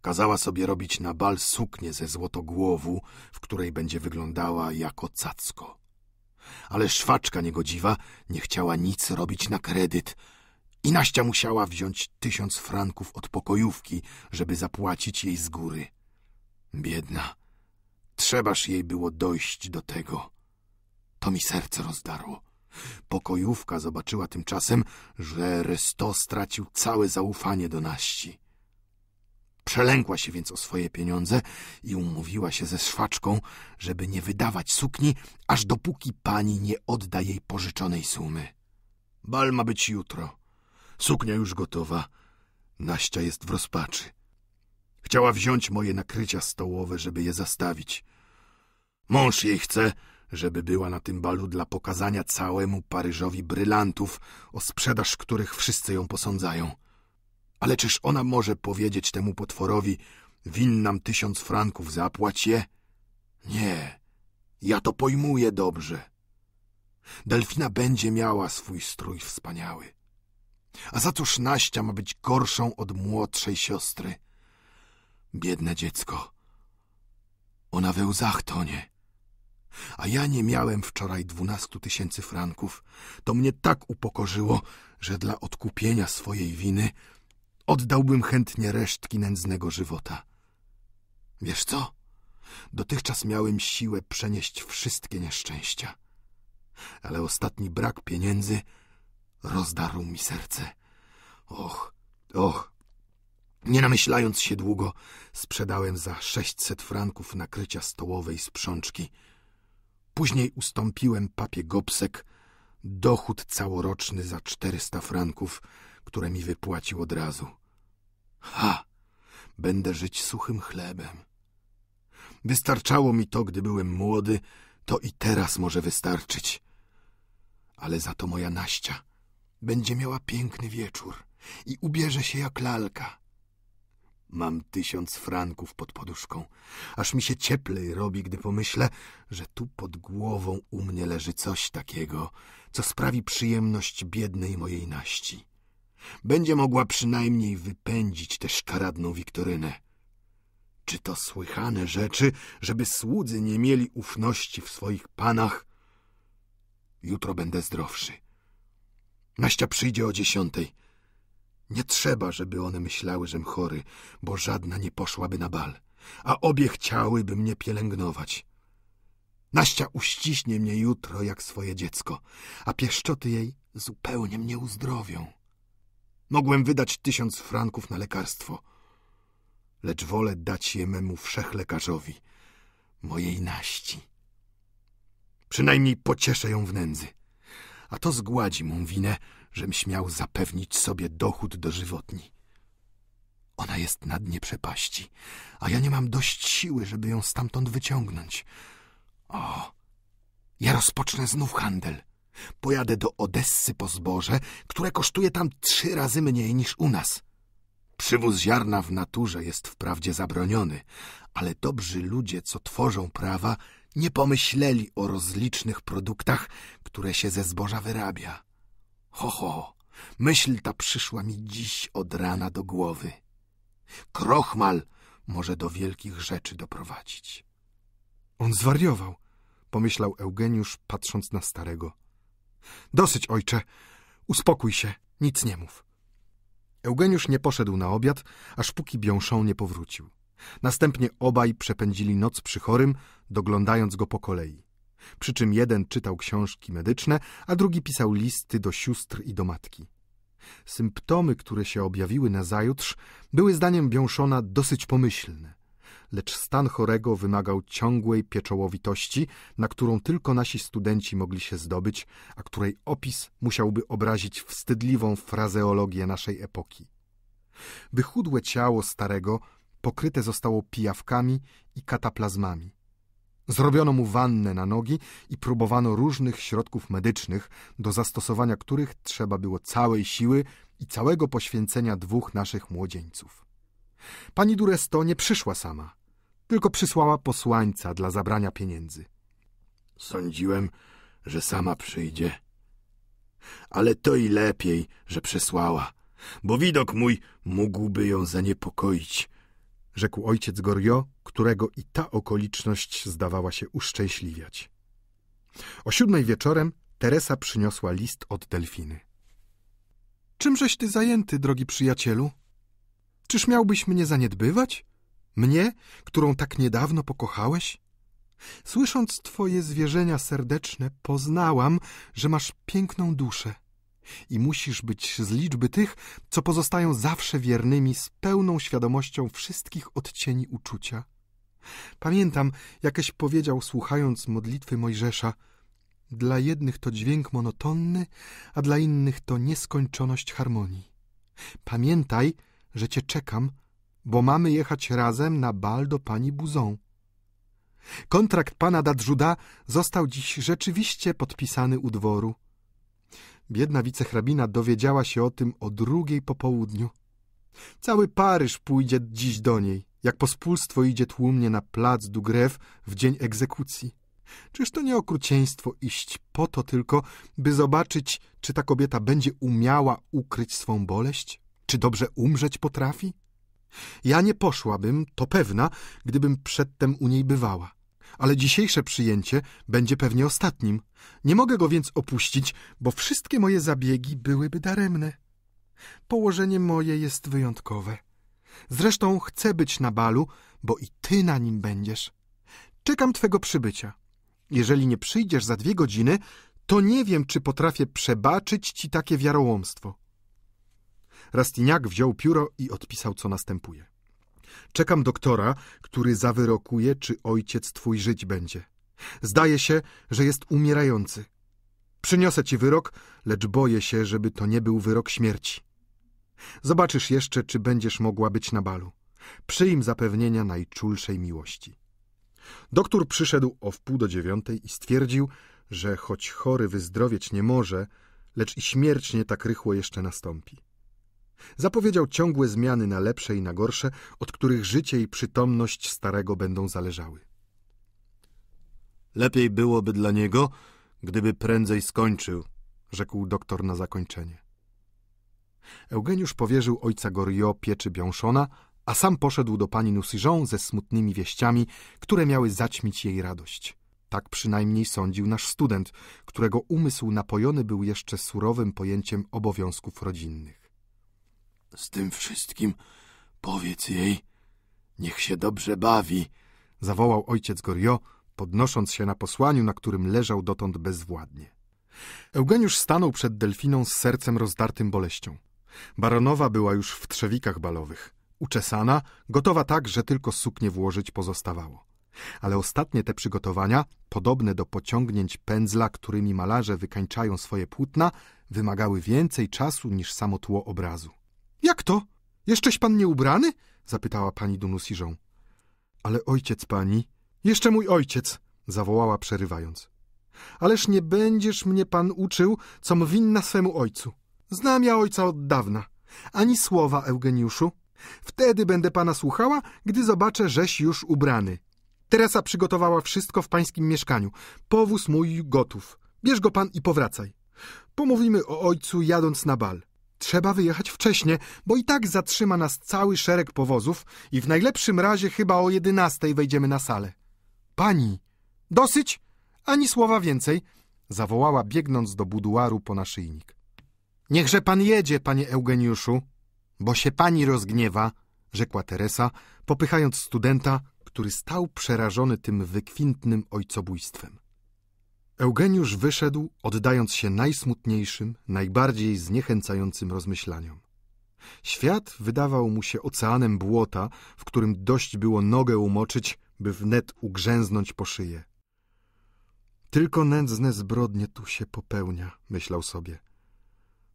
Kazała sobie robić na bal suknię ze złotogłowu, w której będzie wyglądała jako cacko. Ale szwaczka niegodziwa nie chciała nic robić na kredyt i Naścia musiała wziąć tysiąc franków od pokojówki, żeby zapłacić jej z góry. Biedna. Trzebaż jej było dojść do tego. To mi serce rozdarło. Pokojówka zobaczyła tymczasem, że Resto stracił całe zaufanie do Naści. Przelękła się więc o swoje pieniądze i umówiła się ze szwaczką, żeby nie wydawać sukni, aż dopóki pani nie odda jej pożyczonej sumy. Bal ma być jutro. Suknia już gotowa. Naścia jest w rozpaczy. Chciała wziąć moje nakrycia stołowe, żeby je zastawić. Mąż jej chce, żeby była na tym balu dla pokazania całemu Paryżowi brylantów, o sprzedaż których wszyscy ją posądzają. Ale czyż ona może powiedzieć temu potworowi, win nam tysiąc franków, zapłać je? Nie, ja to pojmuję dobrze. Delfina będzie miała swój strój wspaniały. A za cóż Naścia ma być gorszą od młodszej siostry? Biedne dziecko. Ona we łzach tonie a ja nie miałem wczoraj dwunastu tysięcy franków. To mnie tak upokorzyło, że dla odkupienia swojej winy oddałbym chętnie resztki nędznego żywota. Wiesz co? Dotychczas miałem siłę przenieść wszystkie nieszczęścia. Ale ostatni brak pieniędzy rozdarł mi serce. Och, och, nie namyślając się długo, sprzedałem za sześćset franków nakrycia stołowej sprzączki – Później ustąpiłem papie Gopsek dochód całoroczny za 400 franków, które mi wypłacił od razu. Ha! Będę żyć suchym chlebem. Wystarczało mi to, gdy byłem młody, to i teraz może wystarczyć. Ale za to moja Naścia będzie miała piękny wieczór i ubierze się jak lalka. Mam tysiąc franków pod poduszką. Aż mi się cieplej robi, gdy pomyślę, że tu pod głową u mnie leży coś takiego, co sprawi przyjemność biednej mojej naści. Będzie mogła przynajmniej wypędzić tę szkaradną Wiktorynę. Czy to słychane rzeczy, żeby słudzy nie mieli ufności w swoich panach? Jutro będę zdrowszy. Naścia przyjdzie o dziesiątej. Nie trzeba, żeby one myślały, żem chory, bo żadna nie poszłaby na bal, a obie chciałyby mnie pielęgnować. Naścia uściśnie mnie jutro jak swoje dziecko, a pieszczoty jej zupełnie mnie uzdrowią. Mogłem wydać tysiąc franków na lekarstwo, lecz wolę dać je memu wszechlekarzowi, mojej naści. Przynajmniej pocieszę ją w nędzy, a to zgładzi mą winę, żem śmiał zapewnić sobie dochód dożywotni. Ona jest na dnie przepaści, a ja nie mam dość siły, żeby ją stamtąd wyciągnąć. O, ja rozpocznę znów handel. Pojadę do Odessy po zboże, które kosztuje tam trzy razy mniej niż u nas. Przywóz ziarna w naturze jest wprawdzie zabroniony, ale dobrzy ludzie, co tworzą prawa, nie pomyśleli o rozlicznych produktach, które się ze zboża wyrabia. Ho, ho, myśl ta przyszła mi dziś od rana do głowy. Krochmal może do wielkich rzeczy doprowadzić. On zwariował, pomyślał Eugeniusz, patrząc na starego. Dosyć, ojcze, uspokój się, nic nie mów. Eugeniusz nie poszedł na obiad, aż póki Bionchon nie powrócił. Następnie obaj przepędzili noc przy chorym, doglądając go po kolei przy czym jeden czytał książki medyczne, a drugi pisał listy do sióstr i do matki. Symptomy, które się objawiły nazajutrz, były zdaniem Biąszona dosyć pomyślne, lecz stan chorego wymagał ciągłej pieczołowitości, na którą tylko nasi studenci mogli się zdobyć, a której opis musiałby obrazić wstydliwą frazeologię naszej epoki. Wychudłe ciało starego pokryte zostało pijawkami i kataplazmami. Zrobiono mu wannę na nogi i próbowano różnych środków medycznych, do zastosowania których trzeba było całej siły i całego poświęcenia dwóch naszych młodzieńców. Pani Duresto nie przyszła sama, tylko przysłała posłańca dla zabrania pieniędzy. Sądziłem, że sama przyjdzie. Ale to i lepiej, że przysłała, bo widok mój mógłby ją zaniepokoić, rzekł ojciec Gorio, którego i ta okoliczność zdawała się uszczęśliwiać. O siódmej wieczorem Teresa przyniosła list od Delfiny. Czymżeś ty zajęty, drogi przyjacielu? Czyż miałbyś mnie zaniedbywać? Mnie, którą tak niedawno pokochałeś? Słysząc twoje zwierzenia serdeczne, poznałam, że masz piękną duszę i musisz być z liczby tych, co pozostają zawsze wiernymi z pełną świadomością wszystkich odcieni uczucia. Pamiętam, jakeś powiedział, słuchając modlitwy Mojżesza, dla jednych to dźwięk monotonny, a dla innych to nieskończoność harmonii. Pamiętaj, że cię czekam, bo mamy jechać razem na bal do pani Buzon. Kontrakt pana Dadżuda został dziś rzeczywiście podpisany u dworu. Biedna wicehrabina dowiedziała się o tym o drugiej po południu. Cały Paryż pójdzie dziś do niej jak pospólstwo idzie tłumnie na plac du Gref w dzień egzekucji. Czyż to nie okrucieństwo iść po to tylko, by zobaczyć, czy ta kobieta będzie umiała ukryć swą boleść? Czy dobrze umrzeć potrafi? Ja nie poszłabym, to pewna, gdybym przedtem u niej bywała. Ale dzisiejsze przyjęcie będzie pewnie ostatnim. Nie mogę go więc opuścić, bo wszystkie moje zabiegi byłyby daremne. Położenie moje jest wyjątkowe. Zresztą chcę być na balu, bo i ty na nim będziesz. Czekam twego przybycia. Jeżeli nie przyjdziesz za dwie godziny, to nie wiem, czy potrafię przebaczyć ci takie wiarołomstwo. Rastiniak wziął pióro i odpisał, co następuje. Czekam doktora, który zawyrokuje, czy ojciec twój żyć będzie. Zdaje się, że jest umierający. Przyniosę ci wyrok, lecz boję się, żeby to nie był wyrok śmierci. Zobaczysz jeszcze, czy będziesz mogła być na balu. Przyjm zapewnienia najczulszej miłości. Doktor przyszedł o wpół do dziewiątej i stwierdził, że choć chory wyzdrowieć nie może, lecz i śmierć nie tak rychło jeszcze nastąpi. Zapowiedział ciągłe zmiany na lepsze i na gorsze, od których życie i przytomność starego będą zależały. Lepiej byłoby dla niego, gdyby prędzej skończył, rzekł doktor na zakończenie. Eugeniusz powierzył ojca Gorio pieczy Biąszona, a sam poszedł do pani Nusijon ze smutnymi wieściami, które miały zaćmić jej radość. Tak przynajmniej sądził nasz student, którego umysł napojony był jeszcze surowym pojęciem obowiązków rodzinnych. Z tym wszystkim powiedz jej, niech się dobrze bawi, zawołał ojciec Gorio, podnosząc się na posłaniu, na którym leżał dotąd bezwładnie. Eugeniusz stanął przed delfiną z sercem rozdartym boleścią. Baronowa była już w trzewikach balowych. Uczesana, gotowa tak, że tylko suknię włożyć pozostawało. Ale ostatnie te przygotowania, podobne do pociągnięć pędzla, którymi malarze wykańczają swoje płótna, wymagały więcej czasu niż samo tło obrazu. Jak to? Jeszcześ pan nie ubrany? zapytała pani Dunusiżą. Ale ojciec pani. Jeszcze mój ojciec, zawołała przerywając. Ależ nie będziesz mnie pan uczył, com winna swemu ojcu. Znam ja ojca od dawna. Ani słowa, Eugeniuszu. Wtedy będę pana słuchała, gdy zobaczę, żeś już ubrany. Teresa przygotowała wszystko w pańskim mieszkaniu. Powóz mój gotów. Bierz go pan i powracaj. Pomówimy o ojcu jadąc na bal. Trzeba wyjechać wcześnie, bo i tak zatrzyma nas cały szereg powozów i w najlepszym razie chyba o jedenastej wejdziemy na salę. Pani! Dosyć! Ani słowa więcej! Zawołała biegnąc do buduaru po naszyjnik. Niechże pan jedzie, panie Eugeniuszu, bo się pani rozgniewa, rzekła Teresa, popychając studenta, który stał przerażony tym wykwintnym ojcobójstwem. Eugeniusz wyszedł, oddając się najsmutniejszym, najbardziej zniechęcającym rozmyślaniom. Świat wydawał mu się oceanem błota, w którym dość było nogę umoczyć, by wnet ugrzęznąć po szyję. Tylko nędzne zbrodnie tu się popełnia, myślał sobie.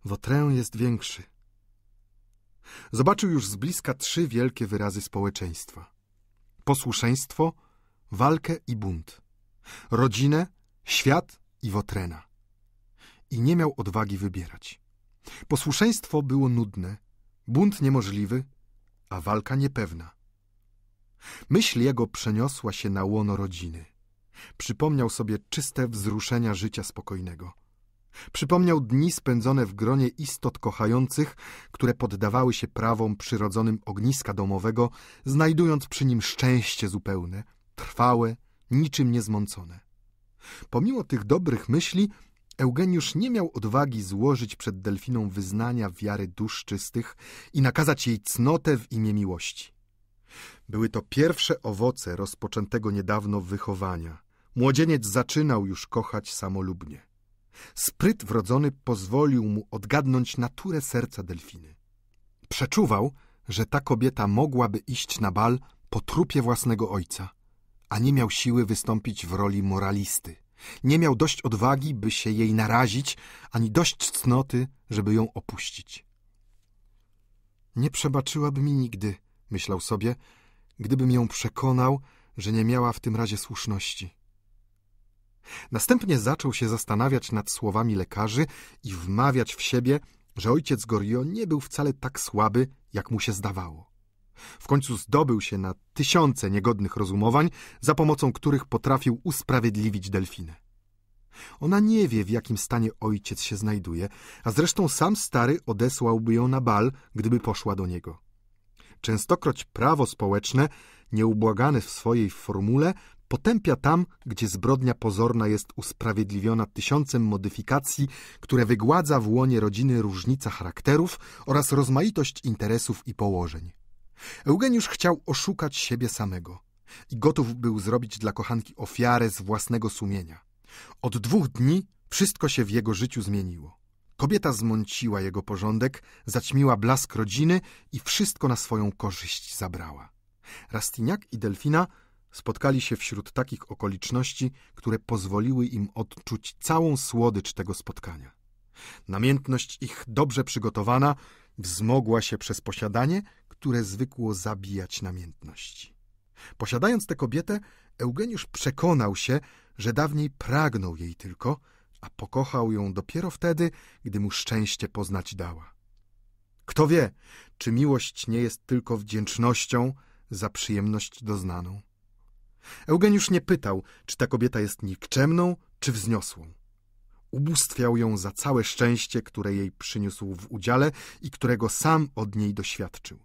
Wotrę jest większy. Zobaczył już z bliska trzy wielkie wyrazy społeczeństwa. Posłuszeństwo, walkę i bunt. Rodzinę, świat i Wotrena. I nie miał odwagi wybierać. Posłuszeństwo było nudne, bunt niemożliwy, a walka niepewna. Myśl jego przeniosła się na łono rodziny. Przypomniał sobie czyste wzruszenia życia spokojnego. Przypomniał dni spędzone w gronie istot kochających, które poddawały się prawom przyrodzonym ogniska domowego, znajdując przy nim szczęście zupełne, trwałe, niczym niezmącone. Pomimo tych dobrych myśli, Eugeniusz nie miał odwagi złożyć przed Delfiną wyznania wiary dusz czystych i nakazać jej cnotę w imię miłości. Były to pierwsze owoce rozpoczętego niedawno wychowania. Młodzieniec zaczynał już kochać samolubnie. Spryt wrodzony pozwolił mu odgadnąć naturę serca delfiny. Przeczuwał, że ta kobieta mogłaby iść na bal po trupie własnego ojca, a nie miał siły wystąpić w roli moralisty. Nie miał dość odwagi, by się jej narazić, ani dość cnoty, żeby ją opuścić. Nie przebaczyłaby mi nigdy, myślał sobie, gdybym ją przekonał, że nie miała w tym razie słuszności. Następnie zaczął się zastanawiać nad słowami lekarzy i wmawiać w siebie, że ojciec Gorio nie był wcale tak słaby, jak mu się zdawało. W końcu zdobył się na tysiące niegodnych rozumowań, za pomocą których potrafił usprawiedliwić delfinę. Ona nie wie, w jakim stanie ojciec się znajduje, a zresztą sam stary odesłałby ją na bal, gdyby poszła do niego. Częstokroć prawo społeczne, nieubłagane w swojej formule, potępia tam, gdzie zbrodnia pozorna jest usprawiedliwiona tysiącem modyfikacji, które wygładza w łonie rodziny różnica charakterów oraz rozmaitość interesów i położeń. Eugeniusz chciał oszukać siebie samego i gotów był zrobić dla kochanki ofiarę z własnego sumienia. Od dwóch dni wszystko się w jego życiu zmieniło. Kobieta zmąciła jego porządek, zaćmiła blask rodziny i wszystko na swoją korzyść zabrała. Rastiniak i Delfina spotkali się wśród takich okoliczności, które pozwoliły im odczuć całą słodycz tego spotkania. Namiętność ich dobrze przygotowana wzmogła się przez posiadanie, które zwykło zabijać namiętności. Posiadając tę kobietę, Eugeniusz przekonał się, że dawniej pragnął jej tylko, a pokochał ją dopiero wtedy, gdy mu szczęście poznać dała. Kto wie, czy miłość nie jest tylko wdzięcznością za przyjemność doznaną. Eugeniusz nie pytał, czy ta kobieta jest nikczemną, czy wzniosłą. Ubóstwiał ją za całe szczęście, które jej przyniósł w udziale i którego sam od niej doświadczył.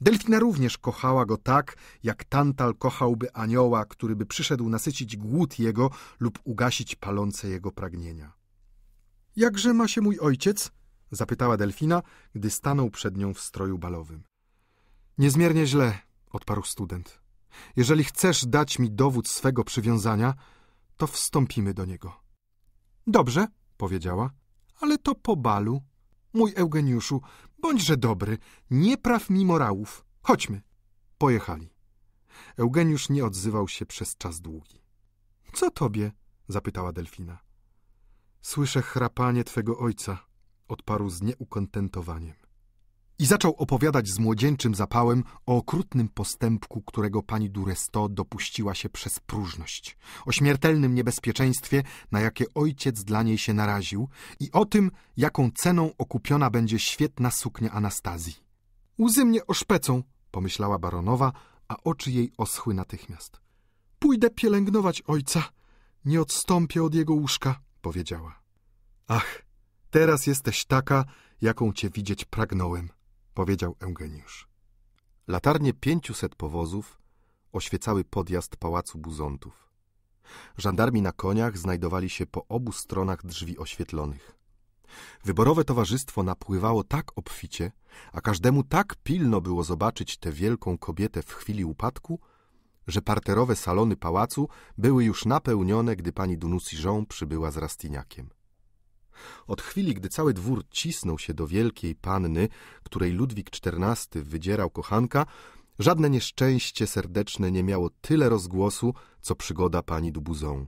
Delfina również kochała go tak, jak Tantal kochałby anioła, który by przyszedł nasycić głód jego lub ugasić palące jego pragnienia. Jakże ma się mój ojciec? zapytała Delfina, gdy stanął przed nią w stroju balowym. Niezmiernie źle, odparł student. Jeżeli chcesz dać mi dowód swego przywiązania, to wstąpimy do niego. Dobrze, powiedziała, ale to po balu. Mój Eugeniuszu, bądźże dobry, nie praw mi morałów. Chodźmy. Pojechali. Eugeniusz nie odzywał się przez czas długi. Co tobie? zapytała Delfina. Słyszę chrapanie twego ojca, odparł z nieukontentowaniem i zaczął opowiadać z młodzieńczym zapałem o okrutnym postępku, którego pani Duresto dopuściła się przez próżność, o śmiertelnym niebezpieczeństwie, na jakie ojciec dla niej się naraził i o tym, jaką ceną okupiona będzie świetna suknia Anastazji. Łzy mnie oszpecą, pomyślała baronowa, a oczy jej oschły natychmiast. Pójdę pielęgnować ojca, nie odstąpię od jego łóżka, powiedziała. Ach, teraz jesteś taka, jaką cię widzieć pragnąłem powiedział Eugeniusz. Latarnie pięciuset powozów oświecały podjazd pałacu Buzontów. Żandarmi na koniach znajdowali się po obu stronach drzwi oświetlonych. Wyborowe towarzystwo napływało tak obficie, a każdemu tak pilno było zobaczyć tę wielką kobietę w chwili upadku, że parterowe salony pałacu były już napełnione, gdy pani Dunusi przybyła z Rastiniakiem. Od chwili, gdy cały dwór cisnął się do wielkiej panny, której Ludwik XIV wydzierał kochanka, żadne nieszczęście serdeczne nie miało tyle rozgłosu, co przygoda pani Dubuzon.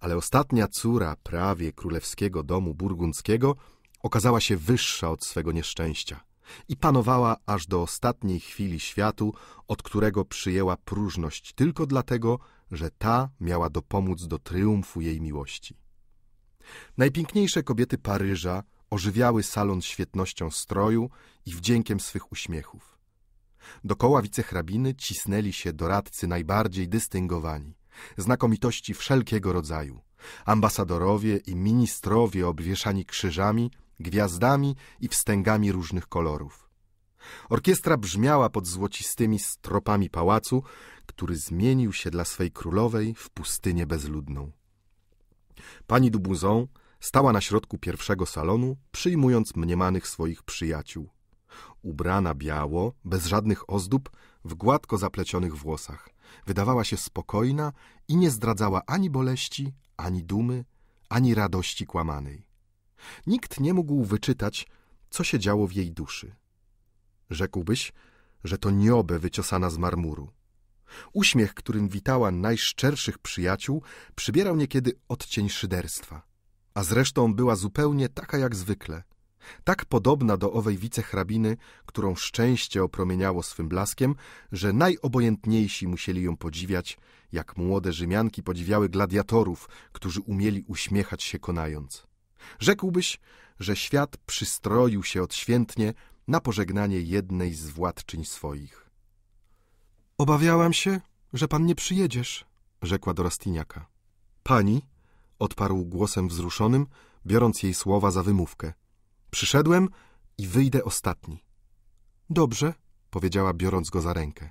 Ale ostatnia córa prawie królewskiego domu burgundzkiego okazała się wyższa od swego nieszczęścia i panowała aż do ostatniej chwili światu, od którego przyjęła próżność tylko dlatego, że ta miała dopomóc do triumfu jej miłości. Najpiękniejsze kobiety Paryża ożywiały salon świetnością stroju i wdziękiem swych uśmiechów. Dokoła wicehrabiny cisnęli się doradcy najbardziej dystyngowani, znakomitości wszelkiego rodzaju, ambasadorowie i ministrowie obwieszani krzyżami, gwiazdami i wstęgami różnych kolorów. Orkiestra brzmiała pod złocistymi stropami pałacu, który zmienił się dla swej królowej w pustynię bezludną. Pani Dubuzon stała na środku pierwszego salonu, przyjmując mniemanych swoich przyjaciół. Ubrana biało, bez żadnych ozdób, w gładko zaplecionych włosach. Wydawała się spokojna i nie zdradzała ani boleści, ani dumy, ani radości kłamanej. Nikt nie mógł wyczytać, co się działo w jej duszy. Rzekłbyś, że to niobe wyciosana z marmuru. Uśmiech, którym witała najszczerszych przyjaciół, przybierał niekiedy odcień szyderstwa, a zresztą była zupełnie taka jak zwykle, tak podobna do owej wicehrabiny, którą szczęście opromieniało swym blaskiem, że najobojętniejsi musieli ją podziwiać, jak młode Rzymianki podziwiały gladiatorów, którzy umieli uśmiechać się konając. Rzekłbyś, że świat przystroił się odświętnie na pożegnanie jednej z władczyń swoich. Obawiałam się, że pan nie przyjedziesz, rzekła do Rastiniaka. Pani, odparł głosem wzruszonym, biorąc jej słowa za wymówkę. Przyszedłem i wyjdę ostatni. Dobrze, powiedziała, biorąc go za rękę.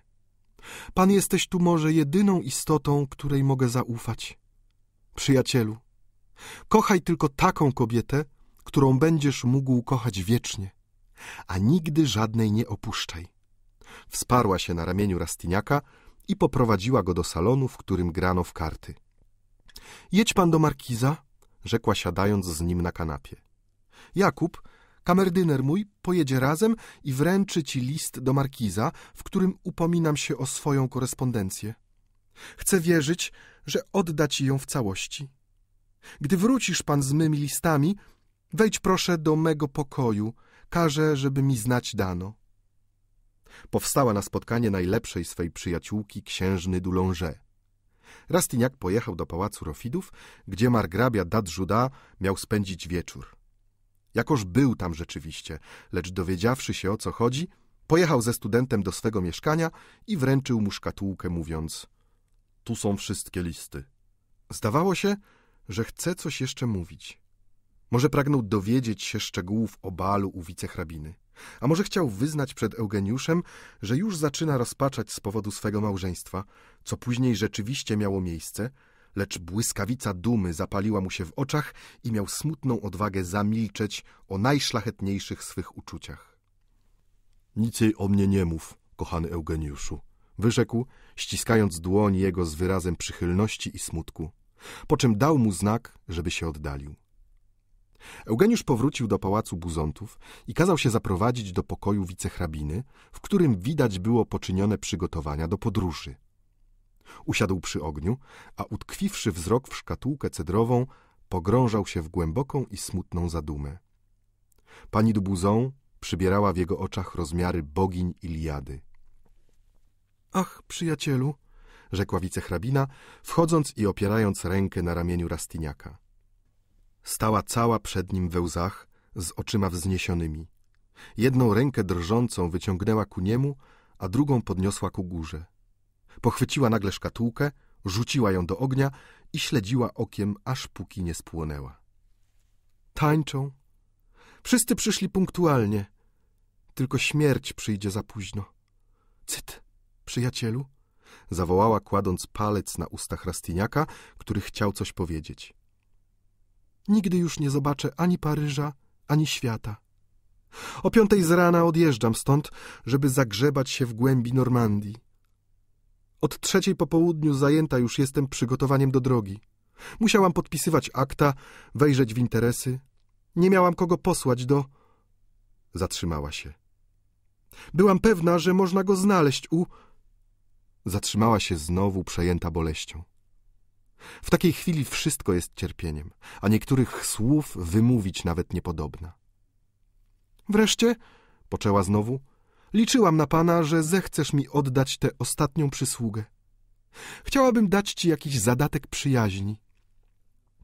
Pan jesteś tu może jedyną istotą, której mogę zaufać. Przyjacielu, kochaj tylko taką kobietę, którą będziesz mógł kochać wiecznie, a nigdy żadnej nie opuszczaj wsparła się na ramieniu Rastiniaka i poprowadziła go do salonu, w którym grano w karty. Jedź pan do markiza, rzekła siadając z nim na kanapie. Jakub, kamerdyner mój, pojedzie razem i wręczy ci list do markiza, w którym upominam się o swoją korespondencję. Chcę wierzyć, że odda ci ją w całości. Gdy wrócisz pan z mymi listami, wejdź proszę do mego pokoju, każę, żeby mi znać dano powstała na spotkanie najlepszej swej przyjaciółki, księżny Dulonże. Rastiniak pojechał do pałacu Rofidów, gdzie margrabia Dadżuda miał spędzić wieczór. Jakoż był tam rzeczywiście, lecz dowiedziawszy się o co chodzi, pojechał ze studentem do swego mieszkania i wręczył mu szkatułkę, mówiąc – tu są wszystkie listy. Zdawało się, że chce coś jeszcze mówić. Może pragnął dowiedzieć się szczegółów o balu u wicehrabiny. A może chciał wyznać przed Eugeniuszem, że już zaczyna rozpaczać z powodu swego małżeństwa, co później rzeczywiście miało miejsce, lecz błyskawica dumy zapaliła mu się w oczach i miał smutną odwagę zamilczeć o najszlachetniejszych swych uczuciach. Nic jej o mnie nie mów, kochany Eugeniuszu, wyrzekł, ściskając dłoń jego z wyrazem przychylności i smutku, po czym dał mu znak, żeby się oddalił. Eugeniusz powrócił do pałacu Buzontów i kazał się zaprowadzić do pokoju wicehrabiny, w którym widać było poczynione przygotowania do podróży. Usiadł przy ogniu, a utkwiwszy wzrok w szkatułkę cedrową, pogrążał się w głęboką i smutną zadumę. Pani Dubuzon przybierała w jego oczach rozmiary bogiń Iliady. Ach, przyjacielu, rzekła wicehrabina, wchodząc i opierając rękę na ramieniu Rastiniaka. Stała cała przed nim we łzach, z oczyma wzniesionymi. Jedną rękę drżącą wyciągnęła ku niemu, a drugą podniosła ku górze. Pochwyciła nagle szkatułkę, rzuciła ją do ognia i śledziła okiem, aż póki nie spłonęła. Tańczą. Wszyscy przyszli punktualnie. Tylko śmierć przyjdzie za późno. Cyt, przyjacielu, zawołała kładąc palec na ustach Rastiniaka, który chciał coś powiedzieć. Nigdy już nie zobaczę ani Paryża, ani świata. O piątej z rana odjeżdżam stąd, żeby zagrzebać się w głębi Normandii. Od trzeciej po południu zajęta już jestem przygotowaniem do drogi. Musiałam podpisywać akta, wejrzeć w interesy. Nie miałam kogo posłać do... Zatrzymała się. Byłam pewna, że można go znaleźć u... Zatrzymała się znowu przejęta boleścią. W takiej chwili wszystko jest cierpieniem, a niektórych słów wymówić nawet niepodobna. Wreszcie, poczęła znowu, liczyłam na pana, że zechcesz mi oddać tę ostatnią przysługę. Chciałabym dać ci jakiś zadatek przyjaźni.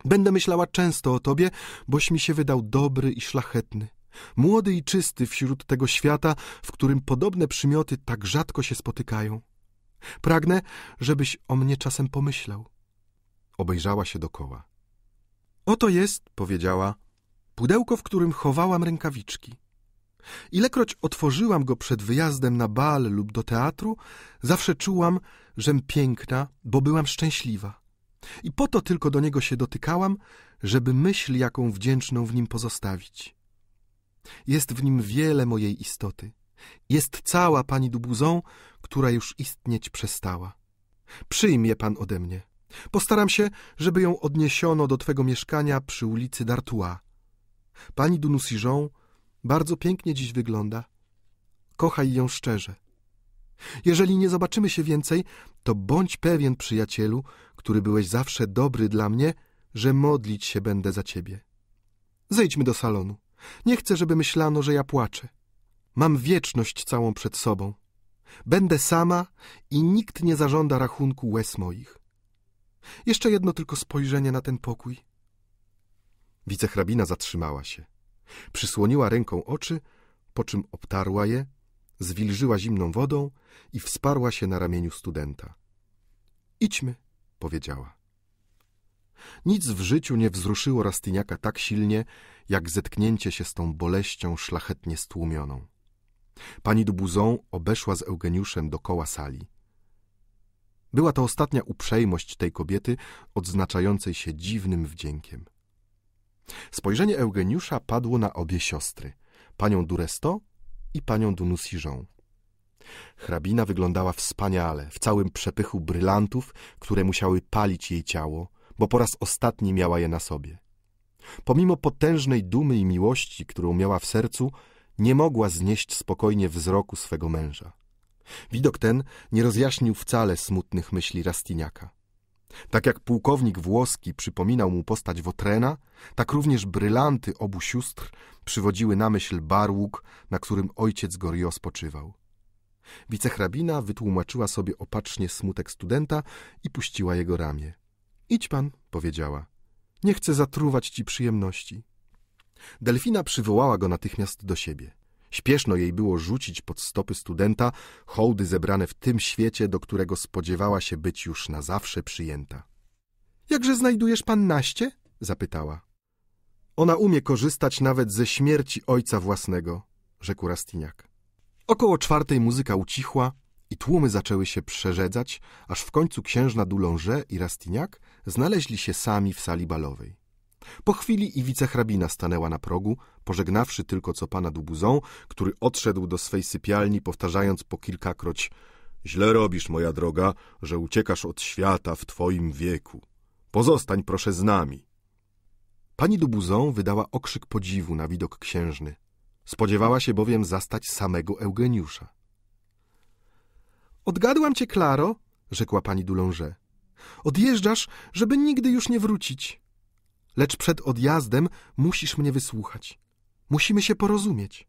Będę myślała często o tobie, boś mi się wydał dobry i szlachetny, młody i czysty wśród tego świata, w którym podobne przymioty tak rzadko się spotykają. Pragnę, żebyś o mnie czasem pomyślał. Obejrzała się dokoła. Oto jest, powiedziała, pudełko, w którym chowałam rękawiczki. Ilekroć otworzyłam go przed wyjazdem na bal lub do teatru, zawsze czułam, żem piękna, bo byłam szczęśliwa. I po to tylko do niego się dotykałam, żeby myśl jaką wdzięczną w nim pozostawić. Jest w nim wiele mojej istoty. Jest cała pani Dubuzon, która już istnieć przestała. Przyjmie pan ode mnie. Postaram się, żeby ją odniesiono do twego mieszkania przy ulicy Dartua. Pani de bardzo pięknie dziś wygląda. Kochaj ją szczerze. Jeżeli nie zobaczymy się więcej, to bądź pewien, przyjacielu, który byłeś zawsze dobry dla mnie, że modlić się będę za ciebie. Zejdźmy do salonu. Nie chcę, żeby myślano, że ja płaczę. Mam wieczność całą przed sobą. Będę sama i nikt nie zażąda rachunku łez moich. Jeszcze jedno tylko spojrzenie na ten pokój. Wicehrabina zatrzymała się. Przysłoniła ręką oczy, po czym obtarła je, zwilżyła zimną wodą i wsparła się na ramieniu studenta. Idźmy, powiedziała. Nic w życiu nie wzruszyło Rastyniaka tak silnie, jak zetknięcie się z tą boleścią szlachetnie stłumioną. Pani Dubuzon obeszła z Eugeniuszem dokoła sali. Była to ostatnia uprzejmość tej kobiety, odznaczającej się dziwnym wdziękiem. Spojrzenie Eugeniusza padło na obie siostry, panią Duresto i panią Dunusiżą. Hrabina wyglądała wspaniale, w całym przepychu brylantów, które musiały palić jej ciało, bo po raz ostatni miała je na sobie. Pomimo potężnej dumy i miłości, którą miała w sercu, nie mogła znieść spokojnie wzroku swego męża. Widok ten nie rozjaśnił wcale smutnych myśli Rastiniaka. Tak jak pułkownik włoski przypominał mu postać Wotrena, tak również brylanty obu sióstr przywodziły na myśl barłuk, na którym ojciec Gorio spoczywał. Wicehrabina wytłumaczyła sobie opacznie smutek studenta i puściła jego ramię. – Idź pan – powiedziała. – Nie chcę zatruwać ci przyjemności. Delfina przywołała go natychmiast do siebie – Śpieszno jej było rzucić pod stopy studenta hołdy zebrane w tym świecie, do którego spodziewała się być już na zawsze przyjęta. Jakże znajdujesz pannaście? zapytała. Ona umie korzystać nawet ze śmierci ojca własnego, rzekł Rastiniak. Około czwartej muzyka ucichła i tłumy zaczęły się przerzedzać, aż w końcu księżna Duląże i Rastiniak znaleźli się sami w sali balowej. Po chwili i wicehrabina stanęła na progu, pożegnawszy tylko co pana Dubuzą, który odszedł do swej sypialni, powtarzając po kilkakroć – Źle robisz, moja droga, że uciekasz od świata w twoim wieku. Pozostań proszę z nami. Pani Dubuzą wydała okrzyk podziwu na widok księżny. Spodziewała się bowiem zastać samego Eugeniusza. – Odgadłam cię, Klaro – rzekła pani Duląże. – Odjeżdżasz, żeby nigdy już nie wrócić – lecz przed odjazdem musisz mnie wysłuchać. Musimy się porozumieć.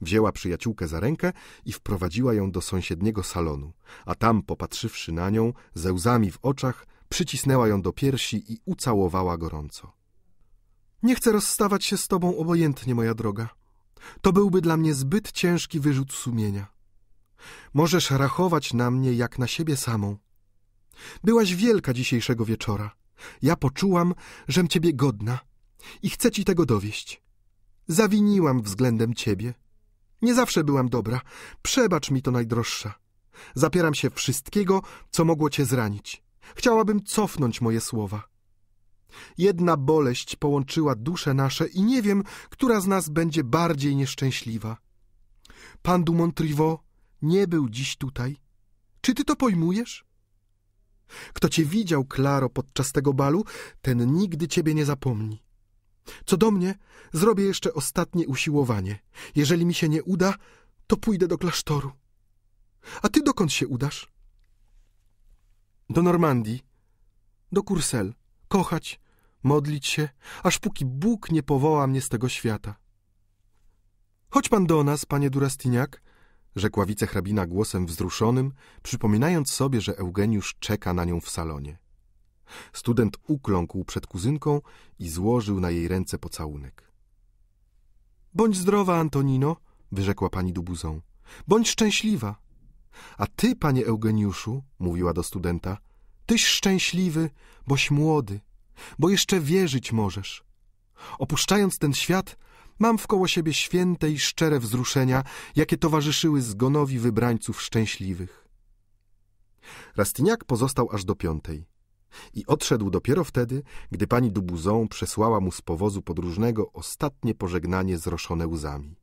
Wzięła przyjaciółkę za rękę i wprowadziła ją do sąsiedniego salonu, a tam, popatrzywszy na nią, ze łzami w oczach, przycisnęła ją do piersi i ucałowała gorąco. Nie chcę rozstawać się z tobą obojętnie, moja droga. To byłby dla mnie zbyt ciężki wyrzut sumienia. Możesz rachować na mnie jak na siebie samą. Byłaś wielka dzisiejszego wieczora. Ja poczułam, żem ciebie godna i chcę ci tego dowieść. Zawiniłam względem ciebie. Nie zawsze byłam dobra. Przebacz mi to najdroższa. Zapieram się wszystkiego, co mogło cię zranić. Chciałabym cofnąć moje słowa. Jedna boleść połączyła dusze nasze i nie wiem, która z nas będzie bardziej nieszczęśliwa. Pan Dumont Rivo nie był dziś tutaj. Czy ty to pojmujesz? Kto cię widział, Klaro, podczas tego balu, ten nigdy ciebie nie zapomni. Co do mnie, zrobię jeszcze ostatnie usiłowanie. Jeżeli mi się nie uda, to pójdę do klasztoru. A ty dokąd się udasz? Do Normandii, do Kursel, kochać, modlić się, aż póki Bóg nie powoła mnie z tego świata. Chodź pan do nas, panie Durastiniak, rzekła wicehrabina głosem wzruszonym, przypominając sobie, że Eugeniusz czeka na nią w salonie. Student ukląkł przed kuzynką i złożył na jej ręce pocałunek. Bądź zdrowa, Antonino, wyrzekła pani Dubuzą. Bądź szczęśliwa. A ty, panie Eugeniuszu, mówiła do studenta, tyś szczęśliwy, boś młody, bo jeszcze wierzyć możesz. Opuszczając ten świat, Mam wkoło siebie święte i szczere wzruszenia, jakie towarzyszyły zgonowi wybrańców szczęśliwych. Rastyniak pozostał aż do piątej i odszedł dopiero wtedy, gdy pani Dubuzon przesłała mu z powozu podróżnego ostatnie pożegnanie zroszone łzami.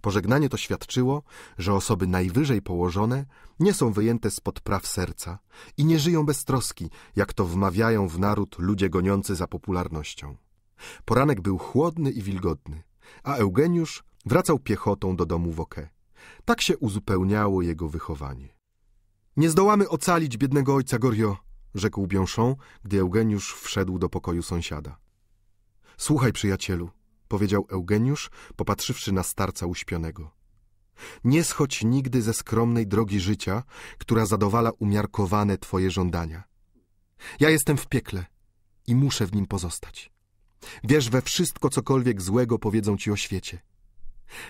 Pożegnanie to świadczyło, że osoby najwyżej położone nie są wyjęte spod praw serca i nie żyją bez troski, jak to wmawiają w naród ludzie goniący za popularnością. Poranek był chłodny i wilgotny, a Eugeniusz wracał piechotą do domu Woke. Tak się uzupełniało jego wychowanie. Nie zdołamy ocalić biednego ojca Gorio, rzekł Biąszą, gdy Eugeniusz wszedł do pokoju sąsiada. Słuchaj, przyjacielu, powiedział Eugeniusz, popatrzywszy na starca uśpionego. Nie schodź nigdy ze skromnej drogi życia, która zadowala umiarkowane twoje żądania. Ja jestem w piekle i muszę w nim pozostać. Wiesz we wszystko, cokolwiek złego powiedzą ci o świecie.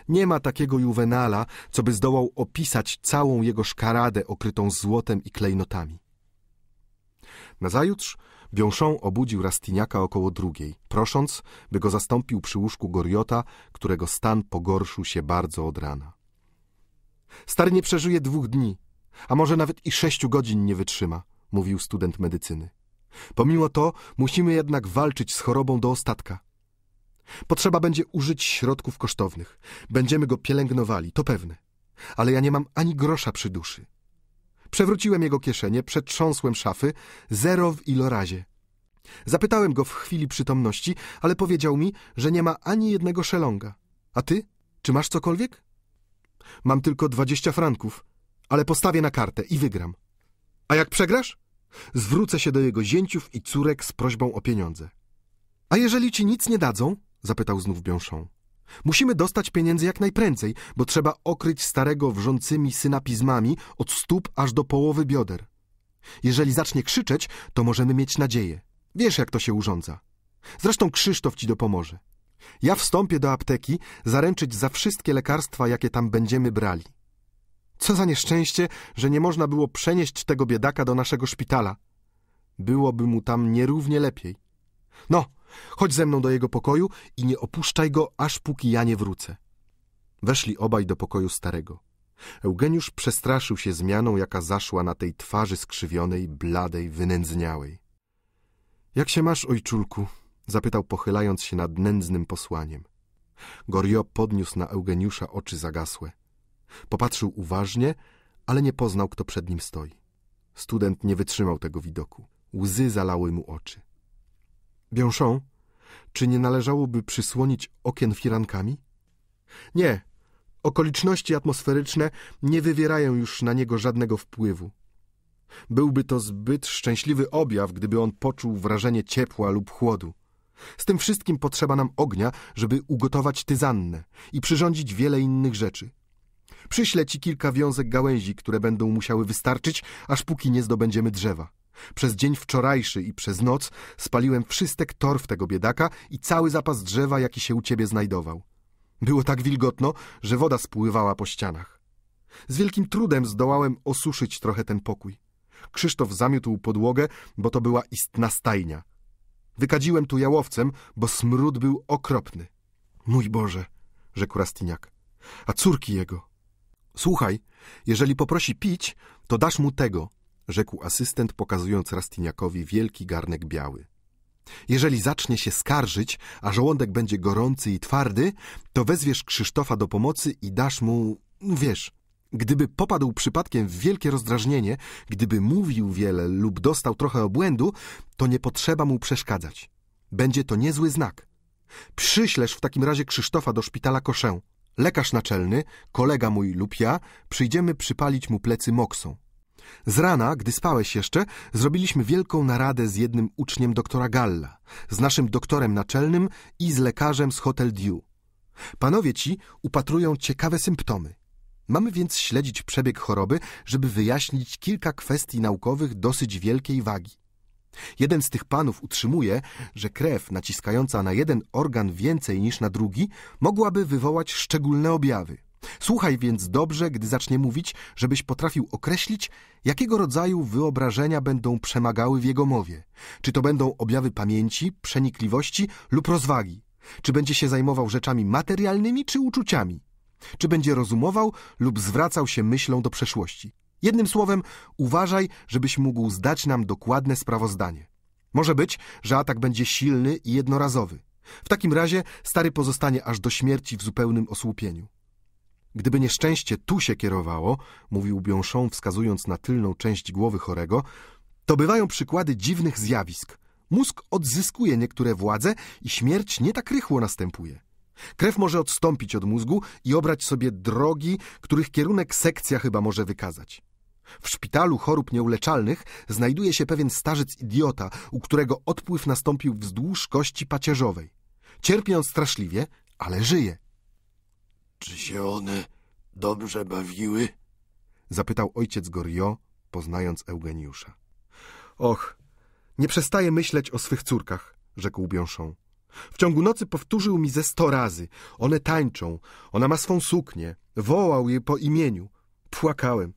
Nie ma takiego Juwenala, co by zdołał opisać całą jego szkaradę okrytą złotem i klejnotami. Nazajutrz Biąszą obudził Rastiniaka około drugiej, prosząc, by go zastąpił przy łóżku Goriota, którego stan pogorszył się bardzo od rana. Stary nie przeżyje dwóch dni, a może nawet i sześciu godzin nie wytrzyma, mówił student medycyny. Pomimo to musimy jednak walczyć z chorobą do ostatka. Potrzeba będzie użyć środków kosztownych. Będziemy go pielęgnowali, to pewne. Ale ja nie mam ani grosza przy duszy. Przewróciłem jego kieszenie, przetrząsłem szafy, zero w ilorazie. Zapytałem go w chwili przytomności, ale powiedział mi, że nie ma ani jednego szelonga. A ty? Czy masz cokolwiek? Mam tylko dwadzieścia franków, ale postawię na kartę i wygram. A jak przegrasz? Zwrócę się do jego zięciów i córek z prośbą o pieniądze. A jeżeli ci nic nie dadzą? zapytał znów Biąszą. Musimy dostać pieniędzy jak najprędzej, bo trzeba okryć starego wrzącymi pismami od stóp aż do połowy bioder. Jeżeli zacznie krzyczeć, to możemy mieć nadzieję. Wiesz, jak to się urządza. Zresztą Krzysztof ci dopomoże. Ja wstąpię do apteki, zaręczyć za wszystkie lekarstwa, jakie tam będziemy brali. Co za nieszczęście, że nie można było przenieść tego biedaka do naszego szpitala. Byłoby mu tam nierównie lepiej. No, chodź ze mną do jego pokoju i nie opuszczaj go, aż póki ja nie wrócę. Weszli obaj do pokoju starego. Eugeniusz przestraszył się zmianą, jaka zaszła na tej twarzy skrzywionej, bladej, wynędzniałej. Jak się masz, ojczulku? zapytał, pochylając się nad nędznym posłaniem. Gorio podniósł na Eugeniusza oczy zagasłe. Popatrzył uważnie, ale nie poznał, kto przed nim stoi. Student nie wytrzymał tego widoku. Łzy zalały mu oczy. Biąszą, czy nie należałoby przysłonić okien firankami? Nie, okoliczności atmosferyczne nie wywierają już na niego żadnego wpływu. Byłby to zbyt szczęśliwy objaw, gdyby on poczuł wrażenie ciepła lub chłodu. Z tym wszystkim potrzeba nam ognia, żeby ugotować tyzannę i przyrządzić wiele innych rzeczy. Przyślę ci kilka wiązek gałęzi, które będą musiały wystarczyć, aż póki nie zdobędziemy drzewa. Przez dzień wczorajszy i przez noc spaliłem wszystek torf tego biedaka i cały zapas drzewa, jaki się u ciebie znajdował. Było tak wilgotno, że woda spływała po ścianach. Z wielkim trudem zdołałem osuszyć trochę ten pokój. Krzysztof zamiótł podłogę, bo to była istna stajnia. Wykadziłem tu jałowcem, bo smród był okropny. Mój Boże, rzekł Rastiniak. A córki jego? Słuchaj, jeżeli poprosi pić, to dasz mu tego, rzekł asystent, pokazując Rastiniakowi wielki garnek biały. Jeżeli zacznie się skarżyć, a żołądek będzie gorący i twardy, to wezwiesz Krzysztofa do pomocy i dasz mu, no wiesz, Gdyby popadł przypadkiem w wielkie rozdrażnienie, gdyby mówił wiele lub dostał trochę obłędu, to nie potrzeba mu przeszkadzać. Będzie to niezły znak. Przyślesz w takim razie Krzysztofa do szpitala Koszę. Lekarz naczelny, kolega mój lub ja, przyjdziemy przypalić mu plecy moksą. Z rana, gdy spałeś jeszcze, zrobiliśmy wielką naradę z jednym uczniem doktora Galla, z naszym doktorem naczelnym i z lekarzem z Hotel Diu. Panowie ci upatrują ciekawe symptomy. Mamy więc śledzić przebieg choroby, żeby wyjaśnić kilka kwestii naukowych dosyć wielkiej wagi. Jeden z tych panów utrzymuje, że krew naciskająca na jeden organ więcej niż na drugi mogłaby wywołać szczególne objawy. Słuchaj więc dobrze, gdy zacznie mówić, żebyś potrafił określić, jakiego rodzaju wyobrażenia będą przemagały w jego mowie. Czy to będą objawy pamięci, przenikliwości lub rozwagi. Czy będzie się zajmował rzeczami materialnymi czy uczuciami. Czy będzie rozumował lub zwracał się myślą do przeszłości. Jednym słowem, uważaj, żebyś mógł zdać nam dokładne sprawozdanie. Może być, że atak będzie silny i jednorazowy. W takim razie stary pozostanie aż do śmierci w zupełnym osłupieniu. Gdyby nieszczęście tu się kierowało, mówił Biąszą, wskazując na tylną część głowy chorego, to bywają przykłady dziwnych zjawisk. Mózg odzyskuje niektóre władze i śmierć nie tak rychło następuje. Krew może odstąpić od mózgu i obrać sobie drogi, których kierunek sekcja chyba może wykazać. W szpitalu chorób nieuleczalnych znajduje się pewien starzec idiota, u którego odpływ nastąpił wzdłuż kości pacierzowej. Cierpi on straszliwie, ale żyje. Czy się one dobrze bawiły? Zapytał ojciec Gorio, poznając Eugeniusza. Och, nie przestaję myśleć o swych córkach, rzekł Biąszą. W ciągu nocy powtórzył mi ze sto razy. One tańczą, ona ma swą suknię. Wołał je po imieniu. Płakałem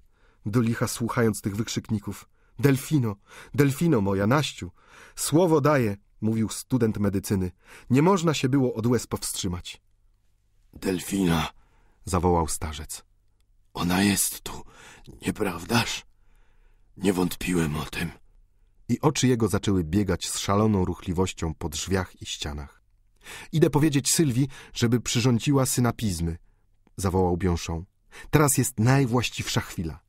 do licha słuchając tych wykrzykników. Delfino, delfino moja, Naściu, słowo daję, mówił student medycyny. Nie można się było od łez powstrzymać. Delfina, zawołał starzec. Ona jest tu, nieprawdaż? Nie wątpiłem o tym. I oczy jego zaczęły biegać z szaloną ruchliwością po drzwiach i ścianach. Idę powiedzieć Sylwii, żeby przyrządziła synapizmy, zawołał Biąszą. Teraz jest najwłaściwsza chwila.